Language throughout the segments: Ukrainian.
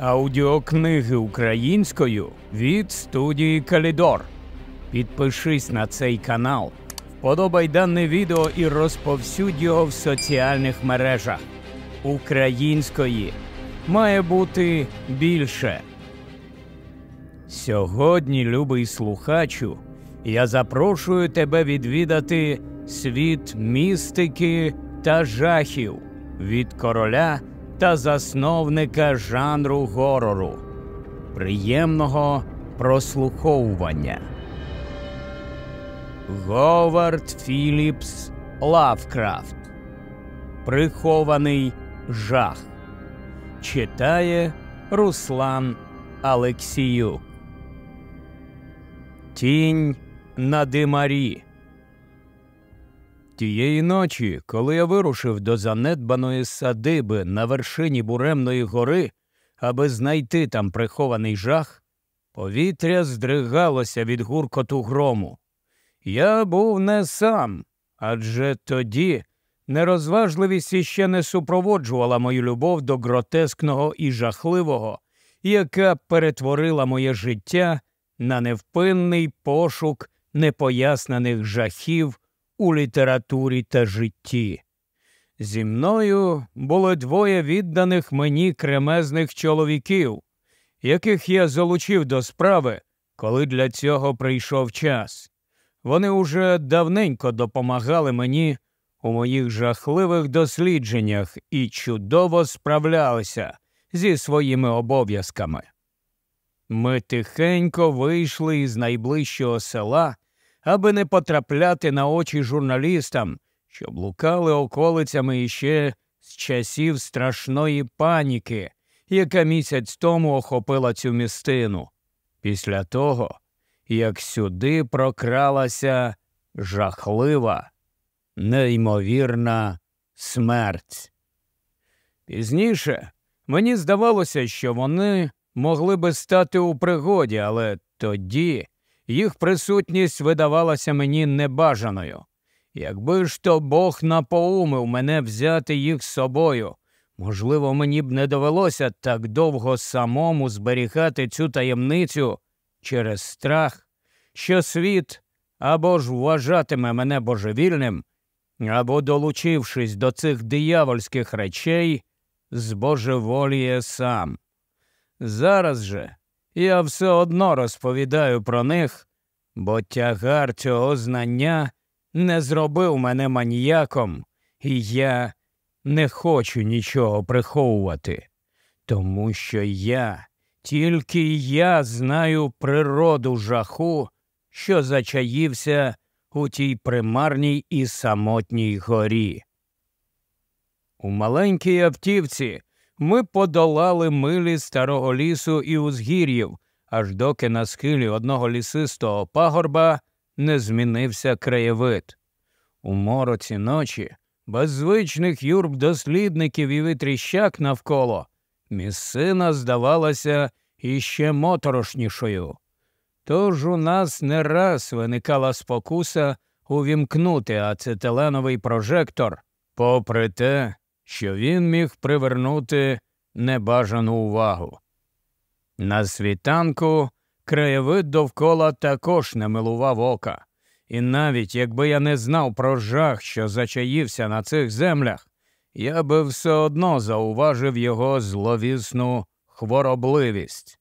аудіокниги українською від студії Калідор. Підпишись на цей канал, вподобай дане відео і розповсюдь його в соціальних мережах. Української має бути більше. Сьогодні, любий слухачу, я запрошую тебе відвідати світ містики та жахів від короля та засновника жанру горору, приємного прослуховування. Говард Філіпс Лавкрафт. Прихований жах. Читає Руслан Алексію. Тінь на димарі. Тієї ночі, коли я вирушив до занедбаної садиби на вершині буремної гори, аби знайти там прихований жах, повітря здригалося від гуркоту грому. Я був не сам, адже тоді нерозважливість іще не супроводжувала мою любов до гротескного і жахливого, яка перетворила моє життя на невпинний пошук непояснених жахів у літературі та житті. Зі мною було двоє відданих мені кремезних чоловіків, яких я залучив до справи, коли для цього прийшов час. Вони уже давненько допомагали мені у моїх жахливих дослідженнях і чудово справлялися зі своїми обов'язками. Ми тихенько вийшли із найближчого села аби не потрапляти на очі журналістам, що блукали околицями іще з часів страшної паніки, яка місяць тому охопила цю містину. Після того, як сюди прокралася жахлива, неймовірна смерть. Пізніше мені здавалося, що вони могли би стати у пригоді, але тоді їх присутність видавалася мені небажаною. Якби ж то Бог напоумив мене взяти їх з собою, можливо, мені б не довелося так довго самому зберігати цю таємницю через страх, що світ або ж вважатиме мене божевільним, або, долучившись до цих диявольських речей, збожеволіє сам. Зараз же я все одно розповідаю про них, бо тягар цього знання не зробив мене маніяком, і я не хочу нічого приховувати, тому що я, тільки я знаю природу жаху, що зачаївся у тій примарній і самотній горі. У маленькій автівці ми подолали милі старого лісу і узгір'їв, аж доки на схилі одного лісистого пагорба не змінився краєвид. У мороці ночі, без звичних юрб дослідників і витріщак навколо, місцина здавалася іще моторошнішою. Тож у нас не раз виникала спокуса увімкнути ацетиленовий прожектор, попри те, що він міг привернути небажану увагу. На світанку краєвид довкола також не милував ока, і навіть якби я не знав про жах, що зачаївся на цих землях, я би все одно зауважив його зловісну хворобливість.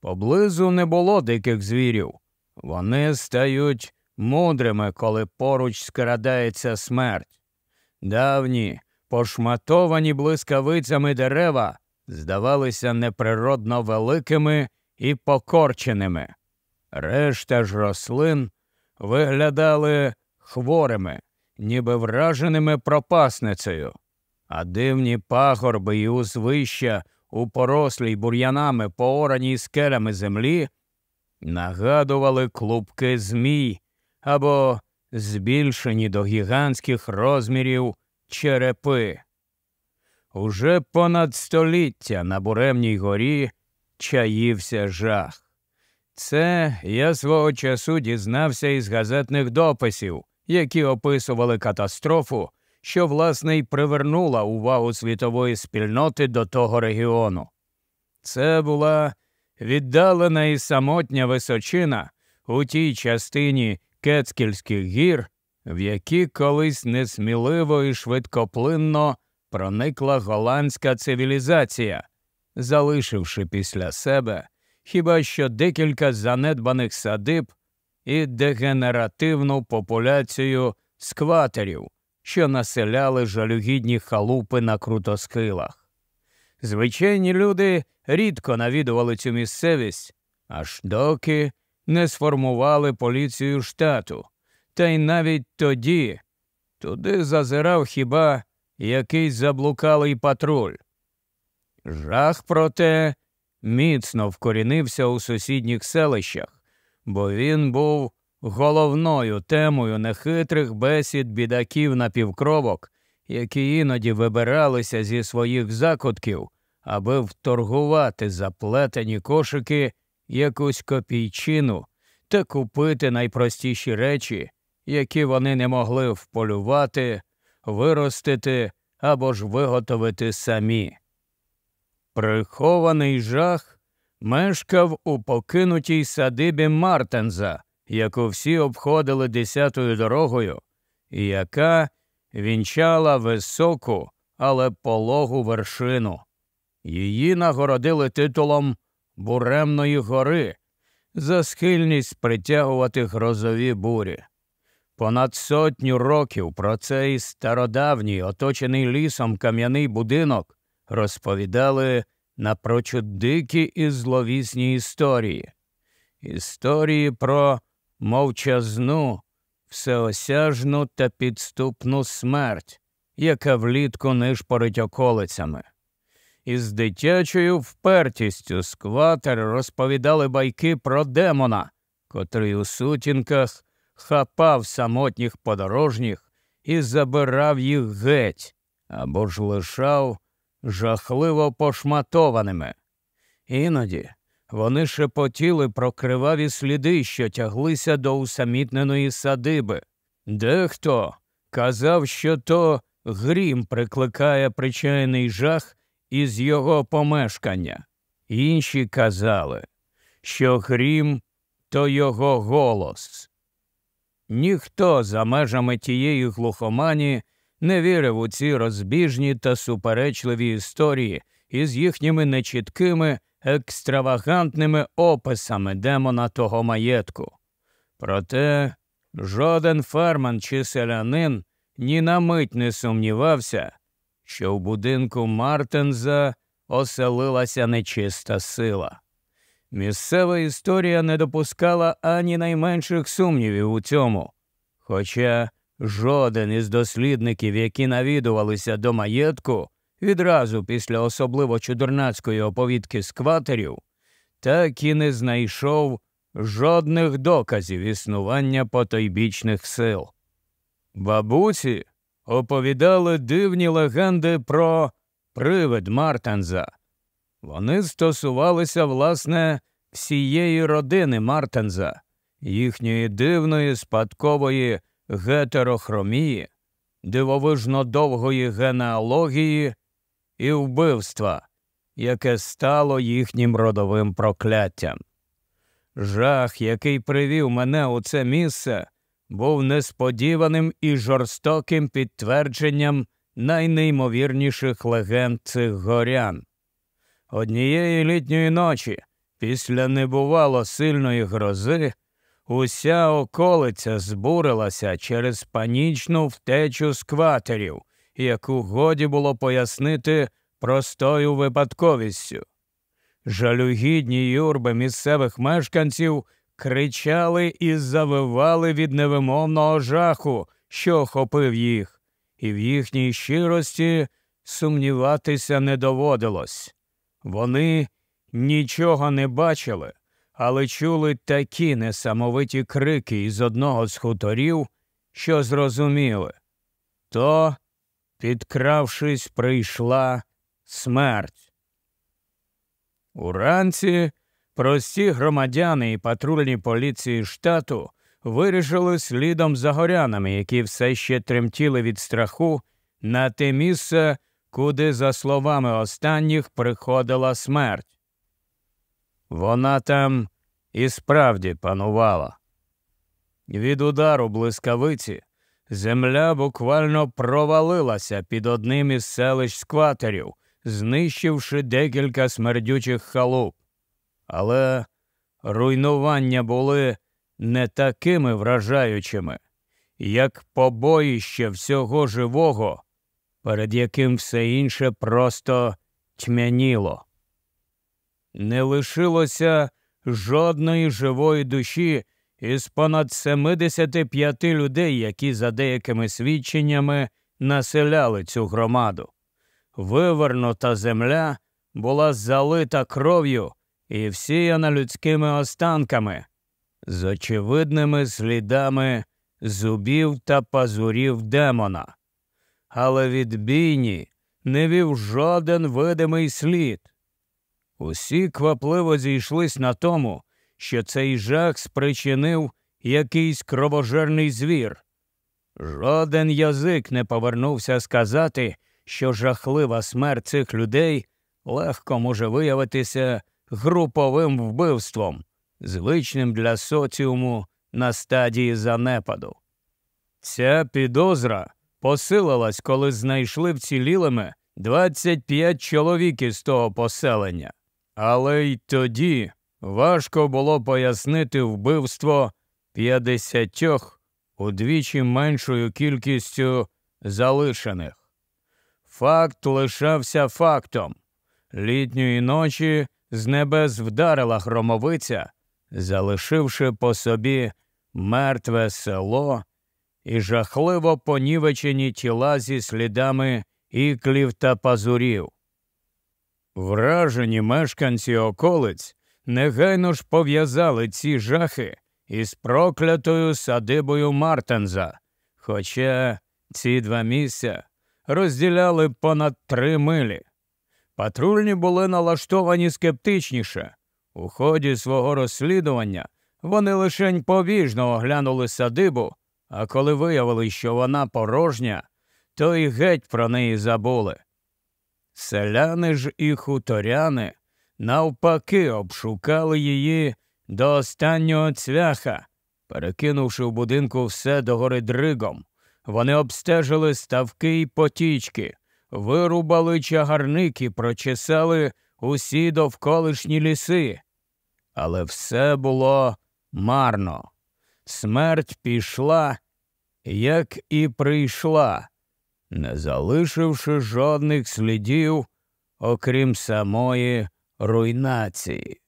Поблизу не було диких звірів, вони стають мудрими, коли поруч скрадається смерть. Давні, Пошматовані блискавицями дерева здавалися неприродно великими і покорченими. Решта ж рослин виглядали хворими, ніби враженими пропасницею, а дивні пагорби і узвища у порослій бур'янами поораній скелями землі нагадували клубки змій або збільшені до гігантських розмірів черепи. Уже понад століття на буремній горі чаївся жах. Це я свого часу дізнався із газетних дописів, які описували катастрофу, що, власне, й привернула увагу світової спільноти до того регіону. Це була віддалена і самотня височина у тій частині Кецкільських гір, в які колись несміливо і швидкоплинно проникла голландська цивілізація, залишивши після себе хіба що декілька занедбаних садиб і дегенеративну популяцію скватерів, що населяли жалюгідні халупи на крутосхилах. Звичайні люди рідко навідували цю місцевість, аж доки не сформували поліцію штату. Та й навіть тоді туди зазирав хіба якийсь заблукалий патруль. Жах, проте, міцно вкорінився у сусідніх селищах, бо він був головною темою нехитрих бесід бідаків на півкровок, які іноді вибиралися зі своїх закутків, аби вторгувати заплетені кошики якусь копійчину та купити найпростіші речі які вони не могли вполювати, виростити або ж виготовити самі. Прихований жах мешкав у покинутій садибі Мартенза, яку всі обходили десятою дорогою, і яка вінчала високу, але пологу вершину. Її нагородили титулом Буремної гори за схильність притягувати грозові бурі. Понад сотню років про цей стародавній, оточений лісом кам'яний будинок розповідали напрочуд дикі і зловісні історії, історії про мовчазну, всеосяжну та підступну смерть, яка влітку нишпорить околицями. Із дитячою впертістю скватер розповідали байки про демона, котрий у сутінках хапав самотніх подорожніх і забирав їх геть або ж лишав жахливо пошматованими. Іноді вони шепотіли про криваві сліди, що тяглися до усамітненої садиби. Дехто казав, що то грім прикликає причайний жах із його помешкання. Інші казали, що грім то його голос. Ніхто за межами тієї глухомані не вірив у ці розбіжні та суперечливі історії із їхніми нечіткими, екстравагантними описами демона того маєтку. Проте жоден ферман чи селянин ні на мить не сумнівався, що в будинку Мартенза оселилася нечиста сила. Місцева історія не допускала ані найменших сумнівів у цьому. Хоча жоден із дослідників, які навідувалися до маєтку відразу після особливо чудернацької оповідки скватерів, так і не знайшов жодних доказів існування потойбічних сил. Бабуці оповідали дивні легенди про привид Мартанза. Вони стосувалися, власне, всієї родини Мартенза, їхньої дивної спадкової гетерохромії, дивовижно довгої генеалогії і вбивства, яке стало їхнім родовим прокляттям. Жах, який привів мене у це місце, був несподіваним і жорстоким підтвердженням найнеймовірніших легенд цих горян. Однієї літньої ночі, після небувало сильної грози, уся околиця збурилася через панічну втечу скватерів, яку годі було пояснити простою випадковістю. Жалюгідні юрби місцевих мешканців кричали і завивали від невимовного жаху, що охопив їх, і в їхній щирості сумніватися не доводилось. Вони нічого не бачили, але чули такі несамовиті крики із одного з хуторів, що зрозуміли. То, підкравшись, прийшла смерть. Уранці прості громадяни і патрульні поліції штату вирішили слідом за горянами, які все ще тремтіли від страху, на те місце куди, за словами останніх, приходила смерть. Вона там і справді панувала. Від удару блискавиці земля буквально провалилася під одним із селищ скватерів, знищивши декілька смердючих халуп. Але руйнування були не такими вражаючими, як побоїще всього живого перед яким все інше просто тьмяніло. Не лишилося жодної живої душі із понад 75 людей, які за деякими свідченнями населяли цю громаду. Вивернута земля була залита кров'ю і всіяна людськими останками, з очевидними слідами зубів та пазурів демона але від бійні не вів жоден видимий слід. Усі квапливо зійшлись на тому, що цей жах спричинив якийсь кровожерний звір. Жоден язик не повернувся сказати, що жахлива смерть цих людей легко може виявитися груповим вбивством, звичним для соціуму на стадії занепаду. Ця підозра посилилась, коли знайшли вцілілими 25 чоловік із того поселення. Але й тоді важко було пояснити вбивство 50 удвічі меншою кількістю залишених. Факт лишався фактом. Літньої ночі з небес вдарила громовиця, залишивши по собі мертве село і жахливо понівечені тіла зі слідами іклів та пазурів. Вражені мешканці околиць негайно ж пов'язали ці жахи із проклятою садибою Мартенза, хоча ці два місця розділяли понад три милі. Патрульні були налаштовані скептичніше. У ході свого розслідування вони лишень повіжно оглянули садибу а коли виявили, що вона порожня, то і геть про неї забули. Селяни ж і хуторяни навпаки обшукали її до останнього цвяха, перекинувши в будинку все догори дригом, вони обстежили ставки й потічки, вирубали чагарник і прочесали усі довколишні ліси. Але все було марно. Смерть пішла, як і прийшла, не залишивши жодних слідів, окрім самої руйнації.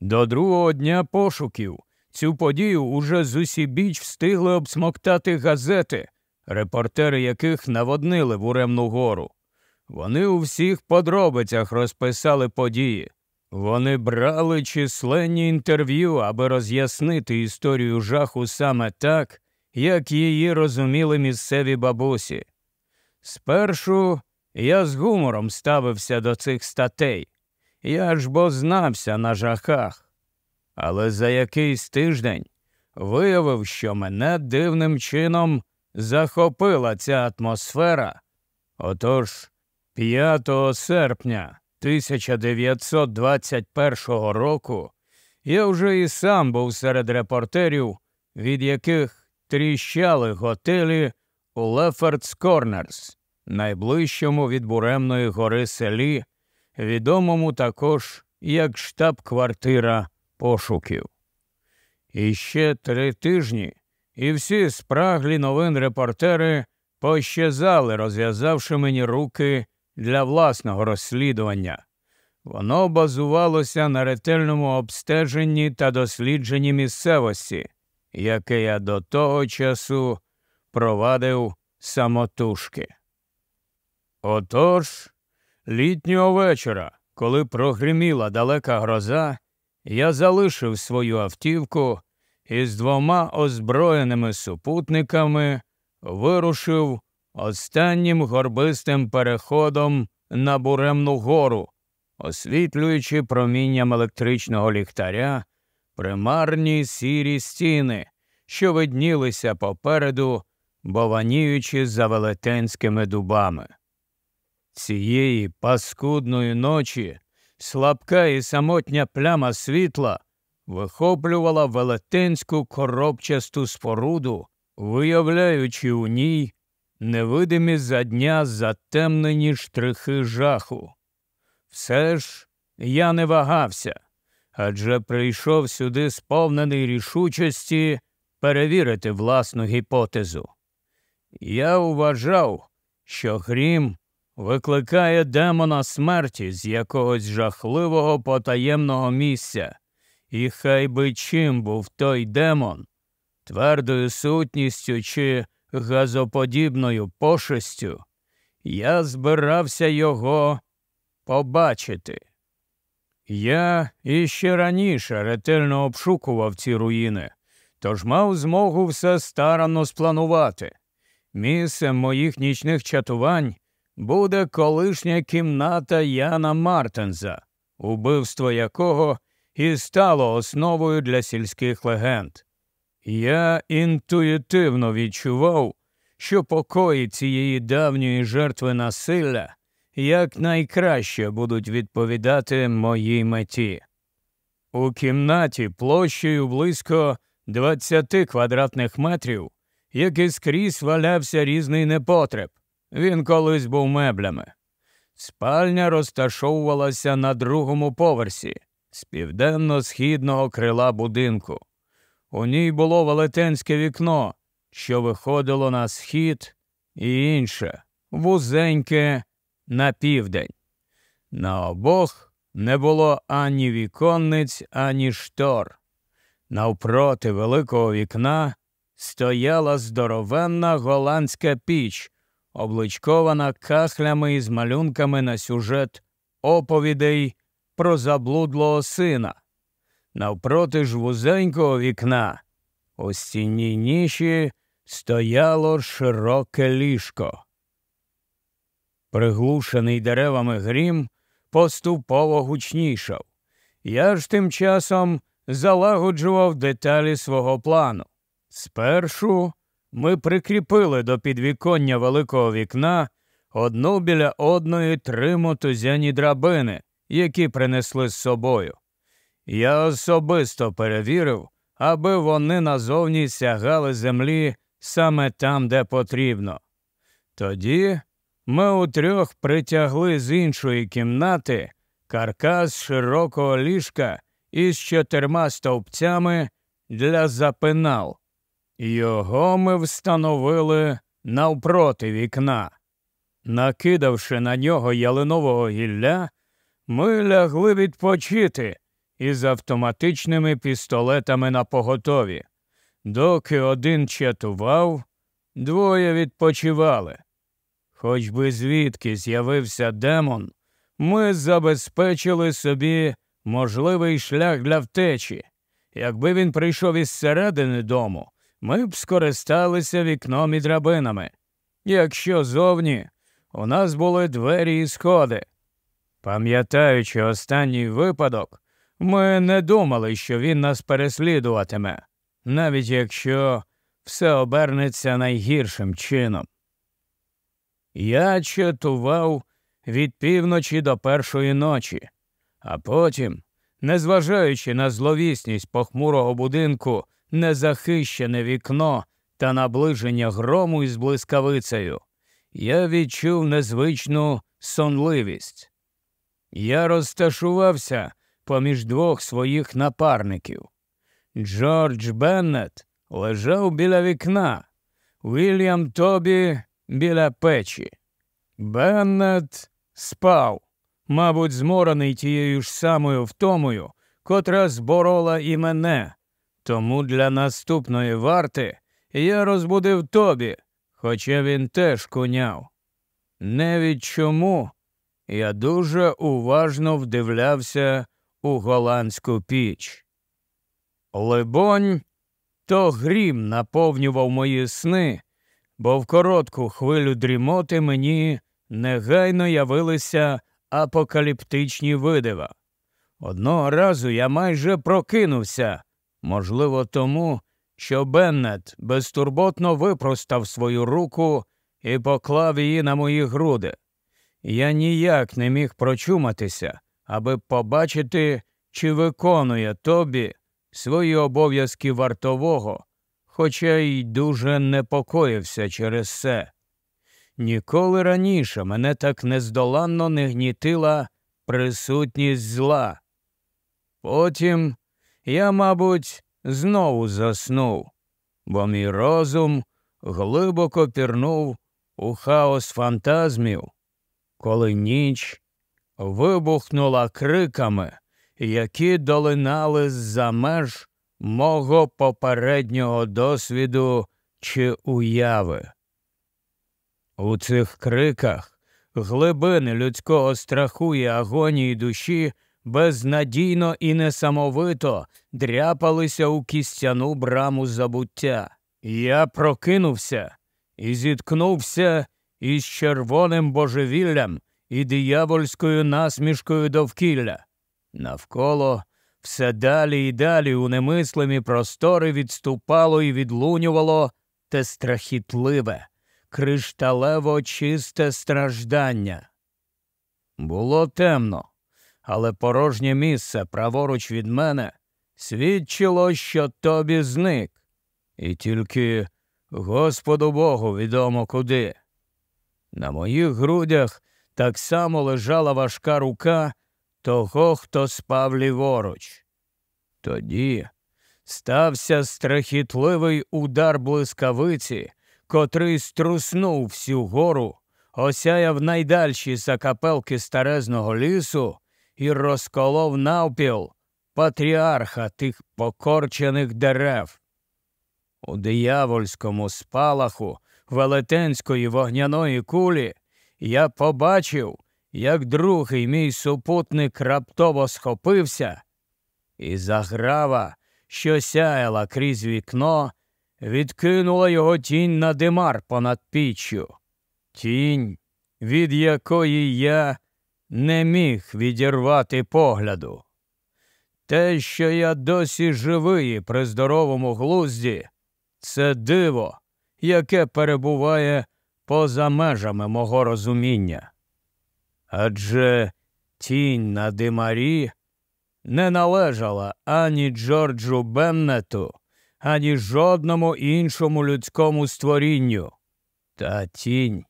До другого дня пошуків цю подію уже зусібіч встигли обсмоктати газети, репортери яких наводнили вуремну гору. Вони у всіх подробицях розписали події. Вони брали численні інтерв'ю, аби роз'яснити історію жаху саме так, як її розуміли місцеві бабусі. Спершу я з гумором ставився до цих статей. Я ж бо знався на жахах. Але за якийсь тиждень виявив, що мене дивним чином захопила ця атмосфера. Отож, 5 серпня 1921 року я вже і сам був серед репортерів, від яких тріщали готелі у Лефертс Корнерс, найближчому від буремної гори селі, відомому також як штаб-квартира пошуків. І ще три тижні, і всі спраглі новин репортери пощазали, розв'язавши мені руки для власного розслідування. Воно базувалося на ретельному обстеженні та дослідженні місцевості, яке я до того часу провадив самотужки. Отож, літнього вечора, коли прогриміла далека гроза, я залишив свою автівку і з двома озброєними супутниками вирушив останнім горбистим переходом на буремну гору, освітлюючи промінням електричного ліхтаря примарні сірі стіни, що виднілися попереду, бованіючи за велетенськими дубами. Цієї паскудної ночі слабка і самотня пляма світла вихоплювала велетенську коробчасту споруду, виявляючи у ній невидимі за дня затемнені штрихи жаху. Все ж я не вагався адже прийшов сюди сповнений рішучості перевірити власну гіпотезу. Я вважав, що грім викликає демона смерті з якогось жахливого потаємного місця, і хай би чим був той демон, твердою сутністю чи газоподібною пошестю, я збирався його побачити. Я іще раніше ретельно обшукував ці руїни, тож мав змогу все старанно спланувати. Місцем моїх нічних чатувань буде колишня кімната Яна Мартенза, убивство якого і стало основою для сільських легенд. Я інтуїтивно відчував, що покої цієї давньої жертви насилля якнайкраще будуть відповідати моїй меті. У кімнаті площею близько 20 квадратних метрів, який скрізь валявся різний непотреб. Він колись був меблями. Спальня розташовувалася на другому поверсі з південно-східного крила будинку. У ній було велетенське вікно, що виходило на схід і інше, вузеньке на південь. На обох не було ані віконниць, ані штор. Навпроти великого вікна стояла здоровенна голландська піч, обличкована кахлями із малюнками на сюжет оповідей про заблудлого сина. Навпроти ж вузенького вікна у стіні ніші стояло широке ліжко. Приглушений деревами грім поступово гучнішав. Я ж тим часом залагоджував деталі свого плану. Спершу ми прикріпили до підвіконня великого вікна одну біля одної три мотузяні драбини, які принесли з собою. Я особисто перевірив, аби вони назовні сягали землі саме там, де потрібно. Тоді ми утрьох притягли з іншої кімнати каркас широкого ліжка із чотирма стовпцями для запинал. Його ми встановили навпроти вікна. Накидавши на нього ялинового гілля, ми лягли відпочити із автоматичними пістолетами на поготові. Доки один чатував, двоє відпочивали. Хоч би звідки з'явився демон, ми забезпечили собі можливий шлях для втечі. Якби він прийшов із середини дому, ми б скористалися вікном і драбинами. Якщо зовні, у нас були двері і сходи. Пам'ятаючи останній випадок, ми не думали, що він нас переслідуватиме, навіть якщо все обернеться найгіршим чином. Я чатував від півночі до першої ночі, а потім, незважаючи на зловісність похмурого будинку, незахищене вікно та наближення грому із блискавицею, я відчув незвичну сонливість. Я розташувався поміж двох своїх напарників. Джордж Беннет лежав біля вікна, Вільям Тобі біля печі. Беннет спав, мабуть, зморений тією ж самою втомою, котра зборола і мене. Тому для наступної варти я розбудив тобі, хоча він теж коняв. Невід чому я дуже уважно вдивлявся у голландську піч. Либонь, то грім наповнював мої сни бо в коротку хвилю дрімоти мені негайно явилися апокаліптичні видива. Одного разу я майже прокинувся, можливо, тому, що Беннет безтурботно випростав свою руку і поклав її на мої груди. Я ніяк не міг прочуматися, аби побачити, чи виконує тобі свої обов'язки вартового хоча й дуже непокоївся через це. Ніколи раніше мене так нездоланно не гнітила присутність зла. Потім я, мабуть, знову заснув, бо мій розум глибоко пірнув у хаос фантазмів, коли ніч вибухнула криками, які долинали з за меж мого попереднього досвіду чи уяви. У цих криках глибини людського страху і агонії душі безнадійно і несамовито дряпалися у кістяну браму забуття. Я прокинувся і зіткнувся із червоним божевіллям і диявольською насмішкою довкілля. Навколо все далі і далі у немислимі простори відступало і відлунювало те страхітливе, кришталево чисте страждання. Було темно, але порожнє місце праворуч від мене свідчило, що тобі зник, і тільки Господу Богу відомо куди. На моїх грудях так само лежала важка рука того, хто спав ліворуч. Тоді стався страхітливий удар блискавиці, котрий струснув всю гору, осяяв найдальші закапелки старезного лісу і розколов навпіл патріарха тих покорчених дерев. У диявольському спалаху велетенської вогняної кулі я побачив як другий мій супутник раптово схопився, і заграва, що сяяла крізь вікно, відкинула його тінь на димар понад піччю. Тінь, від якої я не міг відірвати погляду. Те, що я досі живий при здоровому глузді, це диво, яке перебуває поза межами мого розуміння. Адже тінь на димарі не належала ані Джорджу Беннету, ані жодному іншому людському створінню. Та тінь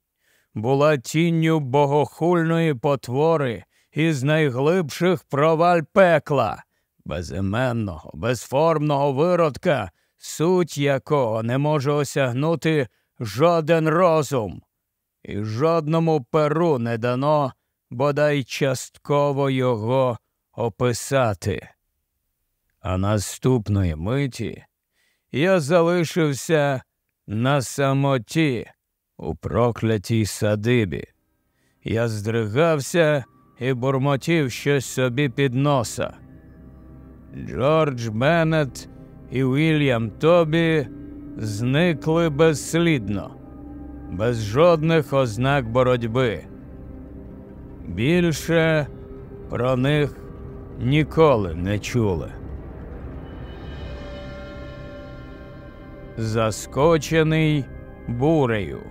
була тінню богохульної потвори із найглибших проваль пекла, безіменного, безформного виродка, суть якого не може осягнути жоден розум, і жодному перу не дано бодай частково його описати. А наступної миті я залишився на самоті у проклятій садибі. Я здригався і бурмотів щось собі під носа. Джордж Беннет і Уільям Тобі зникли безслідно, без жодних ознак боротьби більше про них ніколи не чули. Заскочений бурею.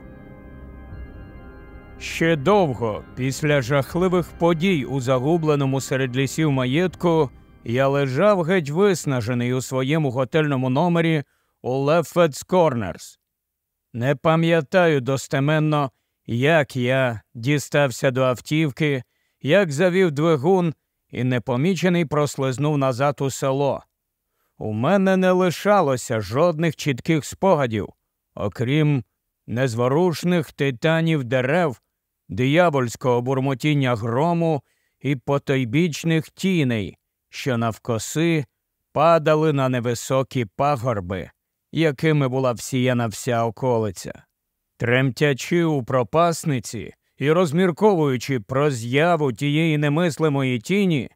Ще довго після жахливих подій у загубленому серед лісів маєтку я лежав геть виснажений у своєму готельному номері у Лефетс Корнерс. Не пам'ятаю достеменно, як я дістався до автівки, як завів двигун і непомічений прослизнув назад у село. У мене не лишалося жодних чітких спогадів, окрім незворушних титанів дерев, диявольського бурмотіння грому і потойбічних тіней, що навкоси падали на невисокі пагорби, якими була всіяна вся околиця. Тремтячи у пропасниці і розмірковуючи про з'яву тієї немислимої тіні,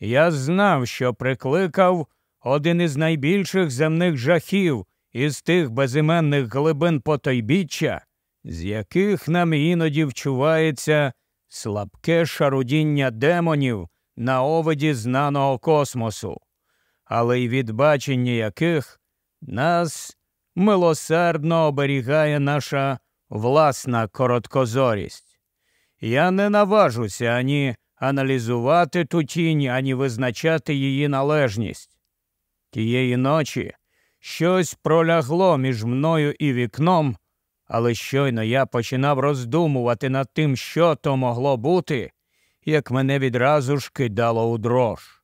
я знав, що прикликав один із найбільших земних жахів із тих безіменних глибин потойбіччя, з яких нам іноді вчувається слабке шарудіння демонів на овиді знаного космосу, але й від бачення яких нас милосердно оберігає наша власна короткозорість. Я не наважуся ані аналізувати ту тінь, ані визначати її належність. Тієї ночі щось пролягло між мною і вікном, але щойно я починав роздумувати над тим, що то могло бути, як мене відразу ж кидало у дрож.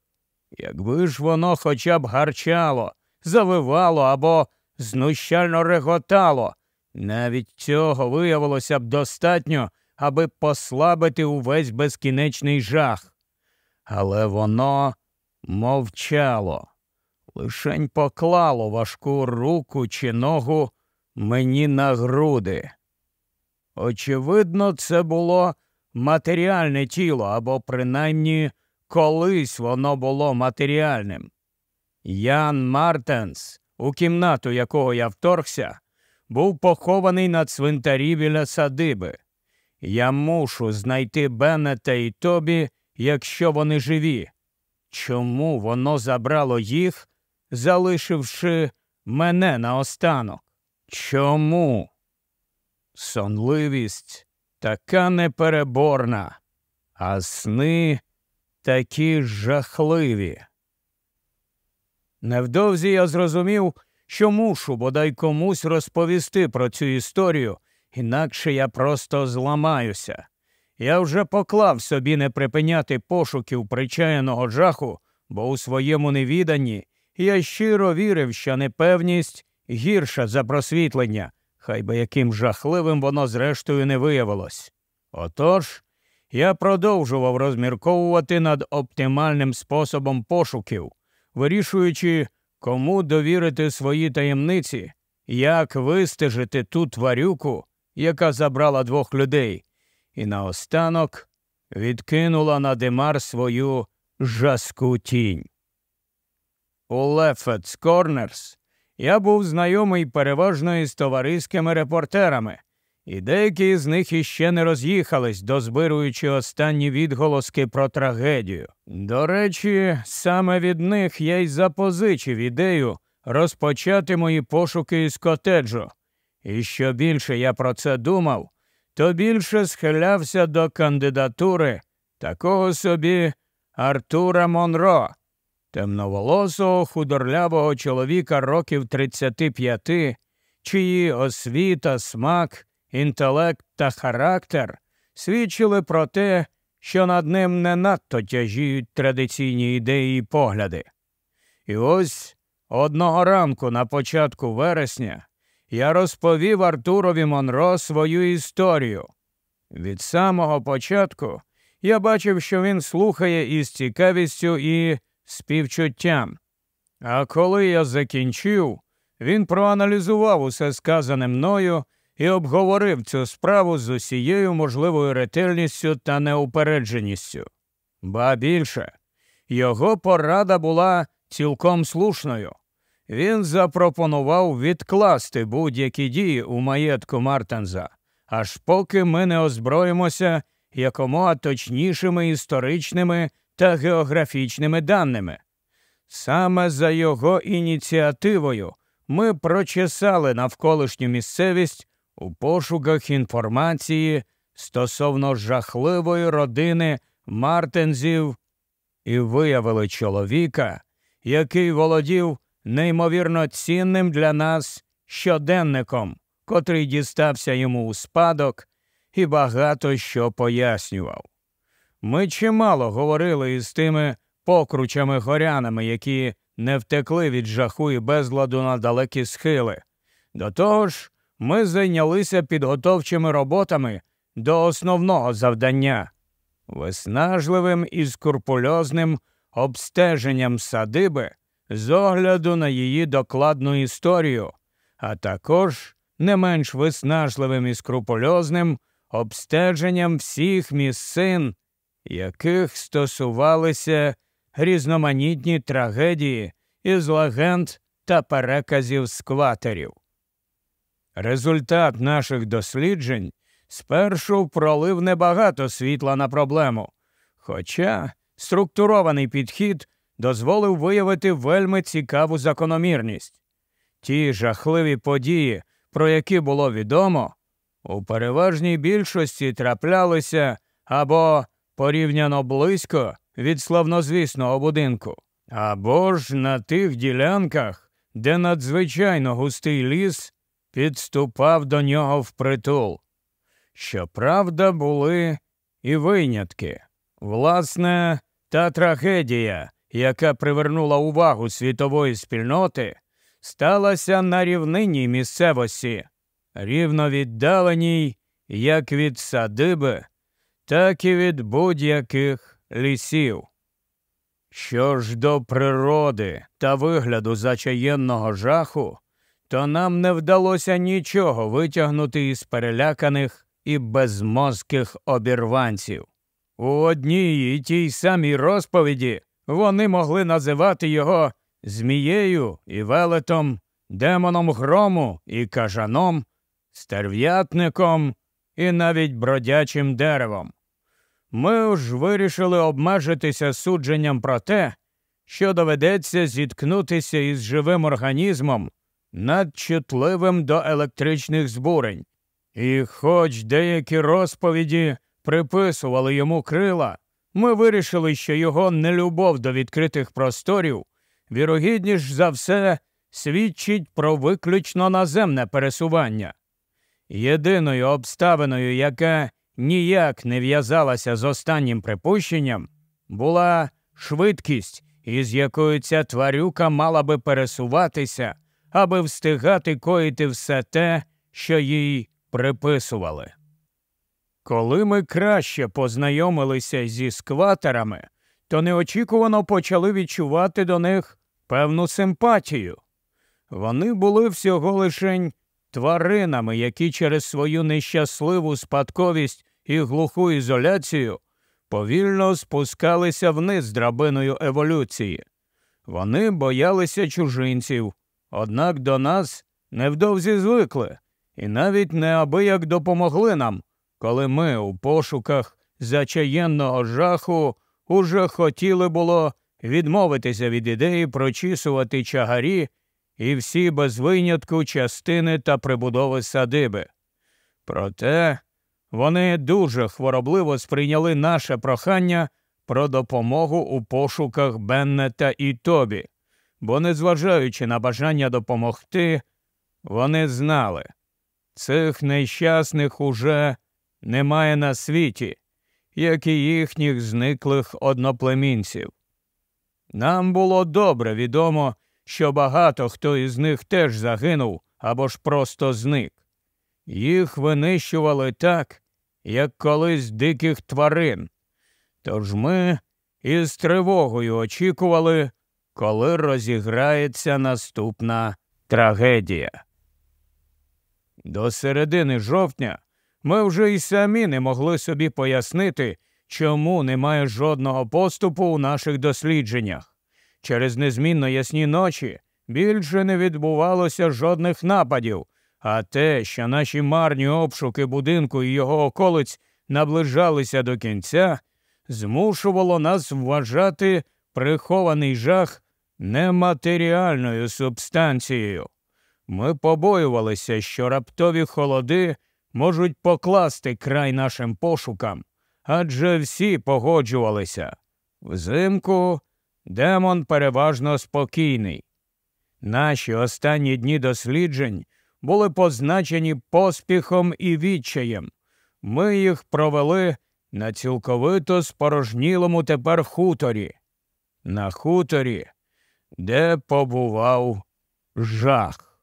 Якби ж воно хоча б гарчало, завивало або знущально реготало, навіть цього виявилося б достатньо, аби послабити увесь безкінечний жах. Але воно мовчало, лишень поклало важку руку чи ногу мені на груди. Очевидно, це було матеріальне тіло або принаймні колись воно було матеріальним. Ян Мартенс, у кімнату якого я вторгся, був похований на цвинтарі біля садиби. Я мушу знайти Беннета і Тобі, якщо вони живі. Чому воно забрало їх, залишивши мене наостанок? Чому? Сонливість така непереборна, а сни такі жахливі. Невдовзі я зрозумів, що мушу бодай комусь розповісти про цю історію, інакше я просто зламаюся. Я вже поклав собі не припиняти пошуків причаяного жаху, бо у своєму невіданні я щиро вірив, що непевність гірша за просвітлення, хай би яким жахливим воно зрештою не виявилось. Отож. Я продовжував розмірковувати над оптимальним способом пошуків, вирішуючи, Кому довірити свої таємниці, як вистежити ту тварюку, яка забрала двох людей, і наостанок відкинула на Демар свою жаску тінь. У Лефетс Корнерс я був знайомий переважно із товариськими репортерами, і деякі з них іще не роз'їхались, дозбируючи останні відголоски про трагедію. До речі, саме від них я й запозичив ідею розпочати мої пошуки із котеджу. І що більше я про це думав, то більше схилявся до кандидатури такого собі Артура Монро, темноволосого худорлявого чоловіка років 35, чиї освіта, смак інтелект та характер свідчили про те, що над ним не надто тяжіють традиційні ідеї і погляди. І ось одного ранку на початку вересня я розповів Артурові Монро свою історію. Від самого початку я бачив, що він слухає із цікавістю і співчуттям. А коли я закінчив, він проаналізував усе сказане мною і обговорив цю справу з усією можливою ретельністю та неупередженістю. Ба більше, його порада була цілком слушною. Він запропонував відкласти будь-які дії у маєтку Мартенза, аж поки ми не озброїмося якомога точнішими історичними та географічними даними. Саме за його ініціативою ми прочесали навколишню місцевість у пошуках інформації стосовно жахливої родини Мартензів і виявили чоловіка, який володів неймовірно цінним для нас щоденником, котрий дістався йому у спадок і багато що пояснював. Ми чимало говорили із тими покручами горянами, які не втекли від жаху і безладу на далекі схили. До того ж, ми зайнялися підготовчими роботами до основного завдання виснажливим і скрупульозним обстеженням садиби з огляду на її докладну історію, а також не менш виснажливим і скрупульозним обстеженням всіх місцин, яких стосувалися різноманітні трагедії із легенд та переказів скватерів. Результат наших досліджень спершу пролив небагато світла на проблему, хоча структурований підхід дозволив виявити вельми цікаву закономірність. Ті жахливі події, про які було відомо, у переважній більшості траплялися або порівняно близько від славнозвісного будинку, або ж на тих ділянках, де надзвичайно густий ліс підступав до нього впритул. Щоправда, були і винятки, власне, та трагедія, яка привернула увагу світової спільноти, сталася на рівнині місцевості, рівно віддаленій як від садиби, так і від будь-яких лісів. Що ж до природи та вигляду зачаєнного жаху, то нам не вдалося нічого витягнути із переляканих і безмозких обірванців. У одній і тій самій розповіді вони могли називати його змією і велетом, демоном грому і кажаном, стерв'ятником і навіть бродячим деревом. Ми ж вирішили обмежитися судженням про те, що доведеться зіткнутися із живим організмом, надчутливим до електричних збурень, і, хоч деякі розповіді приписували йому крила, ми вирішили, що його нелюбов до відкритих просторів, вірогідніш за все, свідчить про виключно наземне пересування. Єдиною обставиною, яка ніяк не в'язалася з останнім припущенням, була швидкість, із якою ця тварюка мала би пересуватися аби встигати коїти все те, що їй приписували. Коли ми краще познайомилися зі скватерами, то неочікувано почали відчувати до них певну симпатію. Вони були всього лишень тваринами, які через свою нещасливу спадковість і глуху ізоляцію повільно спускалися вниз драбиною еволюції. Вони боялися чужинців, Однак до нас невдовзі звикли і навіть неабияк допомогли нам, коли ми у пошуках зачаєнного жаху уже хотіли було відмовитися від ідеї прочісувати чагарі і всі без винятку частини та прибудови садиби. Проте вони дуже хворобливо сприйняли наше прохання про допомогу у пошуках Беннета і Тобі бо, незважаючи на бажання допомогти, вони знали, цих нещасних уже немає на світі, як і їхніх зниклих одноплемінців. Нам було добре відомо, що багато хто із них теж загинув або ж просто зник. Їх винищували так, як колись диких тварин. Тож ми із тривогою очікували коли розіграється наступна трагедія. До середини жовтня ми вже й самі не могли собі пояснити, чому немає жодного поступу у наших дослідженнях. Через незмінно ясні ночі більше не відбувалося жодних нападів, а те, що наші марні обшуки будинку і його околиць наближалися до кінця, змушувало нас вважати прихований жах нематеріальною субстанцією. Ми побоювалися, що раптові холоди можуть покласти край нашим пошукам, адже всі погоджувалися. Взимку демон переважно спокійний. Наші останні дні досліджень були позначені поспіхом і відчаєм. Ми їх провели на цілковито спорожнілому тепер хуторі. На хуторі, де побував жах.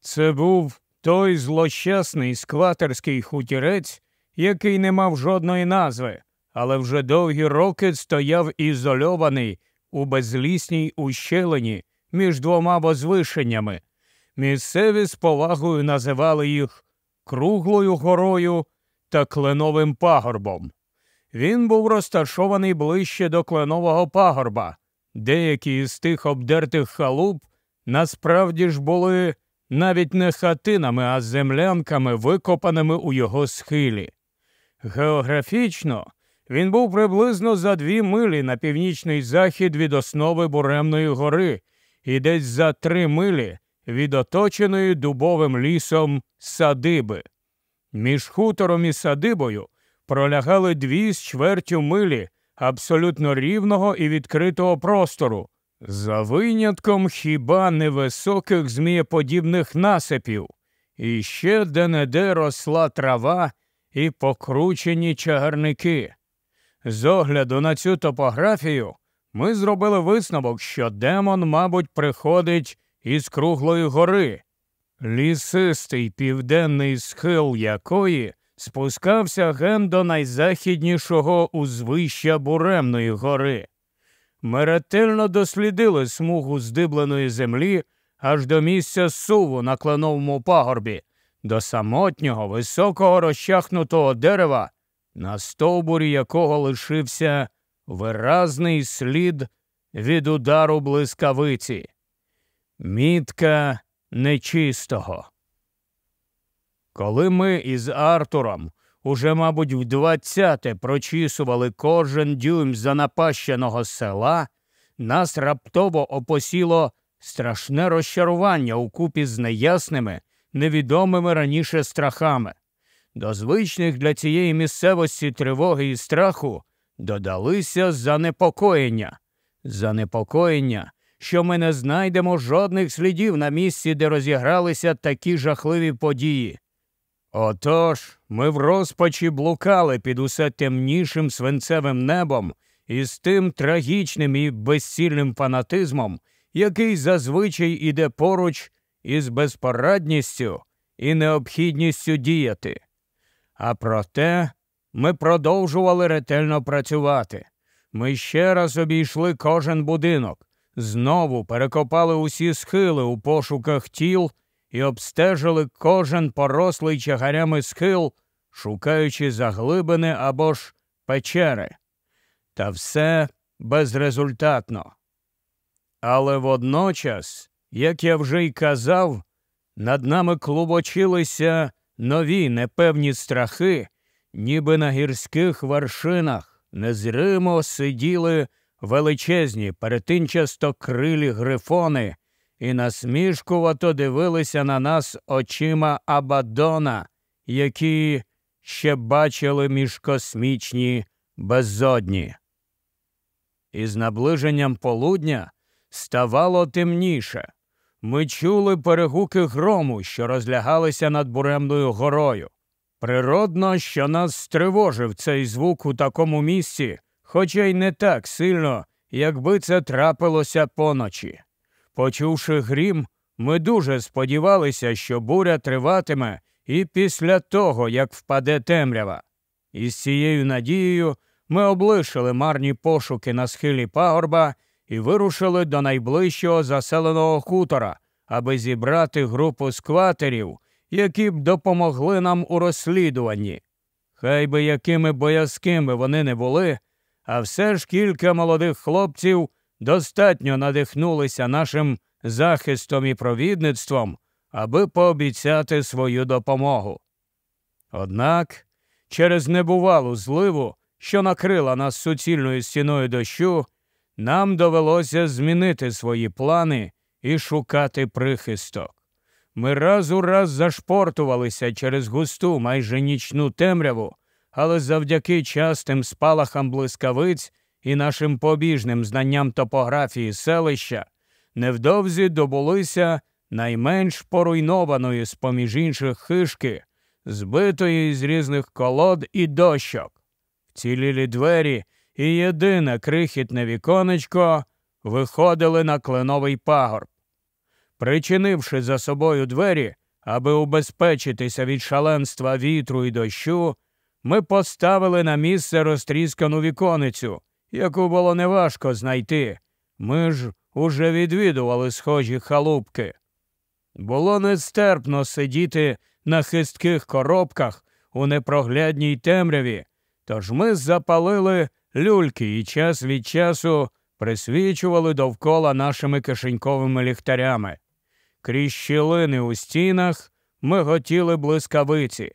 Це був той злощасний скватерський хутірець, який не мав жодної назви, але вже довгі роки стояв ізольований у безлісній ущелині між двома возвишеннями. Місцеві з повагою називали їх круглою горою та кленовим пагорбом. Він був розташований ближче до кленового пагорба, Деякі із тих обдертих халуп насправді ж були навіть не хатинами, а землянками, викопаними у його схилі. Географічно він був приблизно за дві милі на північний захід від основи Буремної гори і десь за три милі від оточеної дубовим лісом садиби. Між хутором і садибою пролягали дві з чвертю милі абсолютно рівного і відкритого простору, за винятком хіба невисоких змієподібних насипів, і ще де неде росла трава і покручені чагарники. З огляду на цю топографію ми зробили висновок, що демон, мабуть, приходить із Круглої гори, лісистий південний схил якої спускався ген до найзахіднішого узвища буремної гори. Ми ретельно дослідили смугу здибленої землі аж до місця суву на клановому пагорбі, до самотнього високого розчахнутого дерева, на стовбурі якого лишився виразний слід від удару блискавиці. Мітка нечистого. Коли ми із Артуром уже, мабуть, в двадцяте прочісували кожен дюйм занапащеного села, нас раптово опосіло страшне розчарування у купі з неясними, невідомими раніше страхами. До звичних для цієї місцевості тривоги і страху додалися занепокоєння, занепокоєння, що ми не знайдемо жодних слідів на місці, де розігралися такі жахливі події. Отож, ми в розпачі блукали під усе темнішим свинцевим небом і з тим трагічним і безцільним фанатизмом, який зазвичай іде поруч із безпорадністю і необхідністю діяти. А проте ми продовжували ретельно працювати. Ми ще раз обійшли кожен будинок, знову перекопали усі схили у пошуках тіл і обстежили кожен порослий чагарями схил, шукаючи заглибини або ж печери. Та все безрезультатно. Але водночас, як я вже й казав, над нами клубочилися нові непевні страхи, ніби на гірських вершинах незримо сиділи величезні перетинчасто крилі грифони, і насмішкувато дивилися на нас очима Абадона, які ще бачили міжкосмічні безодні. Із наближенням полудня ставало темніше. Ми чули перегуки грому, що розлягалися над буремною горою. Природно, що нас стривожив цей звук у такому місці, хоча й не так сильно, якби це трапилося поночі. Почувши грім, ми дуже сподівалися, що буря триватиме і після того, як впаде темрява. Із цією надією ми облишили марні пошуки на схилі пагорба і вирушили до найближчого заселеного хутора, аби зібрати групу скватерів, які б допомогли нам у розслідуванні. Хай би якими боязкими вони не були, а все ж кілька молодих хлопців достатньо надихнулися нашим захистом і провідництвом, аби пообіцяти свою допомогу. Однак через небувалу зливу, що накрила нас суцільною стіною дощу, нам довелося змінити свої плани і шукати прихисток. Ми раз у раз зашпортувалися через густу майже нічну темряву, але завдяки частим спалахам блискавиць і нашим побіжним знанням топографії селища невдовзі добулися найменш поруйнованої з поміж інших хишки, збитої з різних колод і дощок. Вцілілі двері і єдине крихітне віконечко виходили на кленовий пагорб. Причинивши за собою двері, аби убезпечитися від шаленства вітру і дощу, ми поставили на місце розтріскану віконицю, яку було неважко знайти. Ми ж уже відвідували схожі халупки. Було нестерпно сидіти на хистких коробках у непроглядній темряві, тож ми запалили люльки і час від часу присвічували довкола нашими кишеньковими ліхтарями. Крізь щілини у стінах ми готіли блискавиці.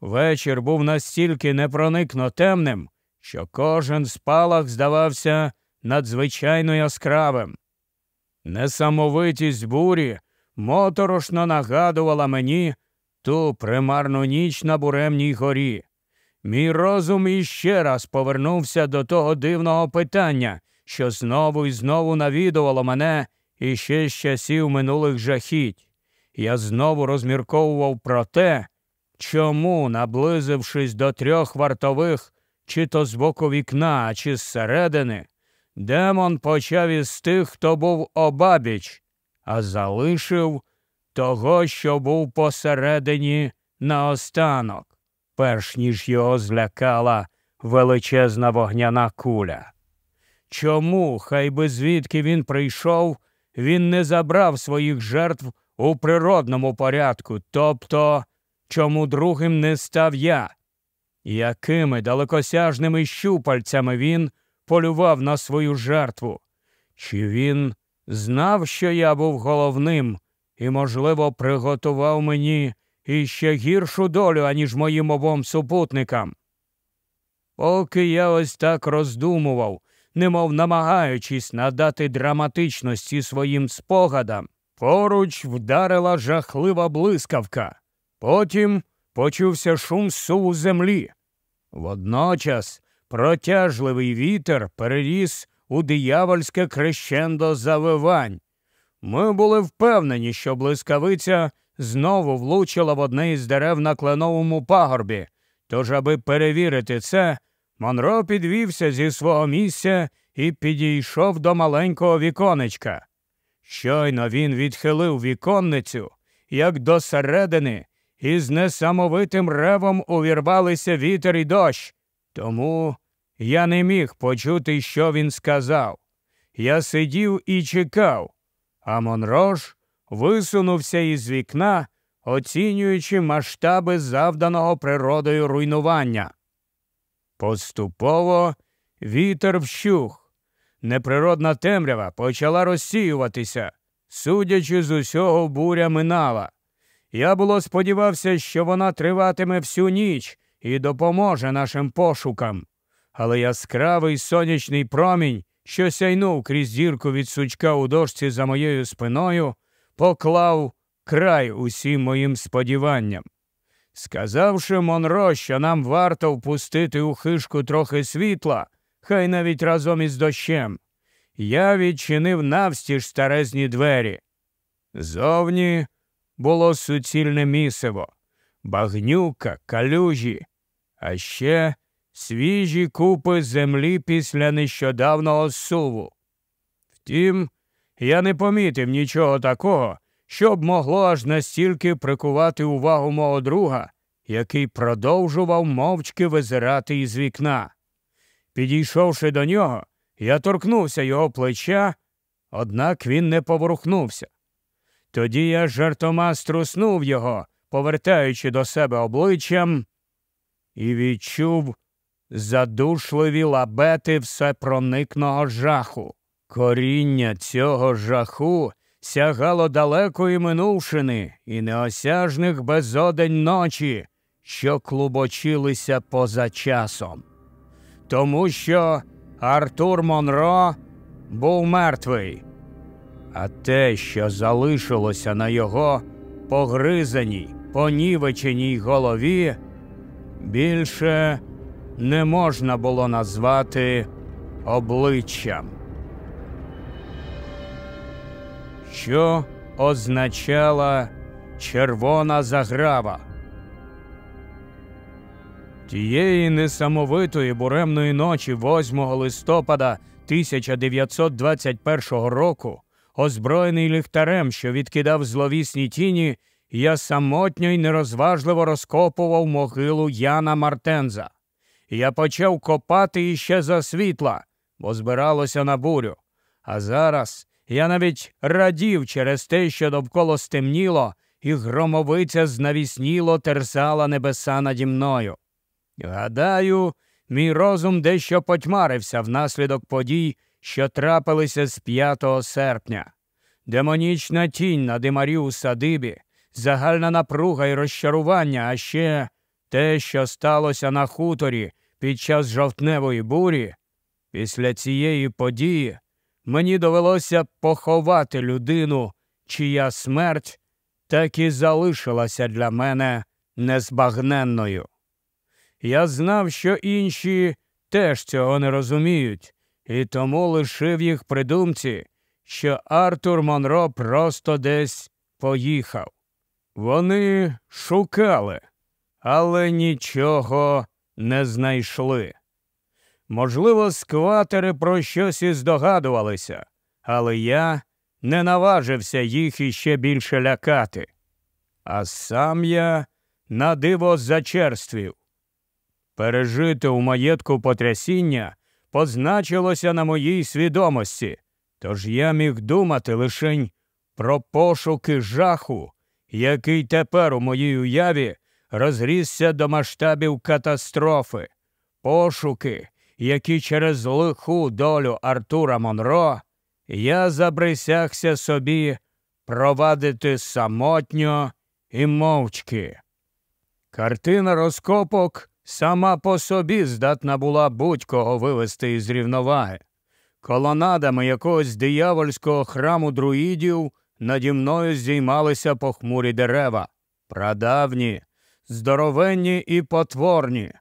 Вечір був настільки непроникно темним, що кожен спалах здавався надзвичайно яскравим. Несамовитість бурі моторошно нагадувала мені ту примарну ніч на буремній горі. Мій розум іще раз повернувся до того дивного питання, що знову і знову навідувало мене іще з часів минулих жахіть. Я знову розмірковував про те, чому, наблизившись до трьох вартових чи то з боку вікна, чи зсередини, демон почав із тих, хто був обабіч, а залишив того, що був посередині наостанок, перш ніж його злякала величезна вогняна куля. Чому, хай би звідки він прийшов, він не забрав своїх жертв у природному порядку, тобто чому другим не став я? Якими далекосяжними щупальцями він полював на свою жертву? Чи він знав, що я був головним і, можливо, приготував мені іще гіршу долю, аніж моїм обом супутникам? Поки я ось так роздумував, немов намагаючись надати драматичності своїм спогадам, поруч вдарила жахлива блискавка. Потім почувся шум суву землі. Водночас протяжливий вітер переріс у диявольське крещендо завивань. Ми були впевнені, що блискавиця знову влучила в одне із дерев на кленовому пагорбі, тож, аби перевірити це, Монро підвівся зі свого місця і підійшов до маленького віконечка. Щойно він відхилив віконницю, як до середини із несамовитим ревом увірвалися вітер і дощ. Тому я не міг почути, що він сказав. Я сидів і чекав, а Монрож висунувся із вікна, оцінюючи масштаби завданого природою руйнування. Поступово вітер вщух. Неприродна темрява почала розсіюватися, судячи з усього буря минала. Я було сподівався, що вона триватиме всю ніч і допоможе нашим пошукам, але яскравий сонячний промінь, що сяйнув крізь дірку від сучка у дошці за моєю спиною, поклав край усім моїм сподіванням. Сказавши Монро, що нам варто впустити у хишку трохи світла, хай навіть разом із дощем, я відчинив навстіж старезні двері. Зовні було суцільне місиво, багнюка, калюжі, а ще свіжі купи землі після нещодавного суву. Втім, я не помітив нічого такого, щоб могло аж настільки прикувати увагу мого друга, який продовжував мовчки визирати із вікна. Підійшовши до нього, я торкнувся його плеча, однак він не поворухнувся. Тоді я жартома струснув його, повертаючи до себе обличчям, і відчув задушливі лабети всепроникного жаху. Коріння цього жаху сягало далекої минувшини і неосяжних безодень ночі, що клубочилися поза часом. Тому що Артур Монро був мертвий а те, що залишилося на його погризаній, понівеченій голові, більше не можна було назвати обличчям. Що означала червона заграва? Тієї несамовитої буремної ночі 8 листопада 1921 року Озброєний ліхтарем, що відкидав зловісні тіні, я самотньо й нерозважливо розкопував могилу Яна Мартенза. Я почав копати іще за світла, бо збиралося на бурю. А зараз я навіть радів через те, що довкола стемніло, і громовиця знавісніло терсала небеса наді мною. Гадаю, мій розум дещо потьмарився внаслідок подій що трапилися з 5 серпня. Демонічна тінь на димарі у садибі, загальна напруга і розчарування, а ще те, що сталося на хуторі під час жовтневої бурі, після цієї події мені довелося поховати людину, чия смерть так і залишилася для мене незбагненною. Я знав, що інші теж цього не розуміють і тому лишив їх при думці, що Артур Монро просто десь поїхав. Вони шукали, але нічого не знайшли. Можливо, скватери про щось і здогадувалися, але я не наважився їх іще більше лякати. А сам я на диво зачерствів. Пережити у маєтку потрясіння позначилося на моїй свідомості, тож я міг думати лишень про пошуки жаху, який тепер у моїй уяві розрісся до масштабів катастрофи, пошуки, які через лиху долю Артура Монро я забрисягся собі провадити самотньо і мовчки. Картина розкопок сама по собі здатна була будь-кого вивести із рівноваги. Колонадами якогось диявольського храму друїдів наді мною здіймалися похмурі дерева, прадавні, здоровенні і потворні.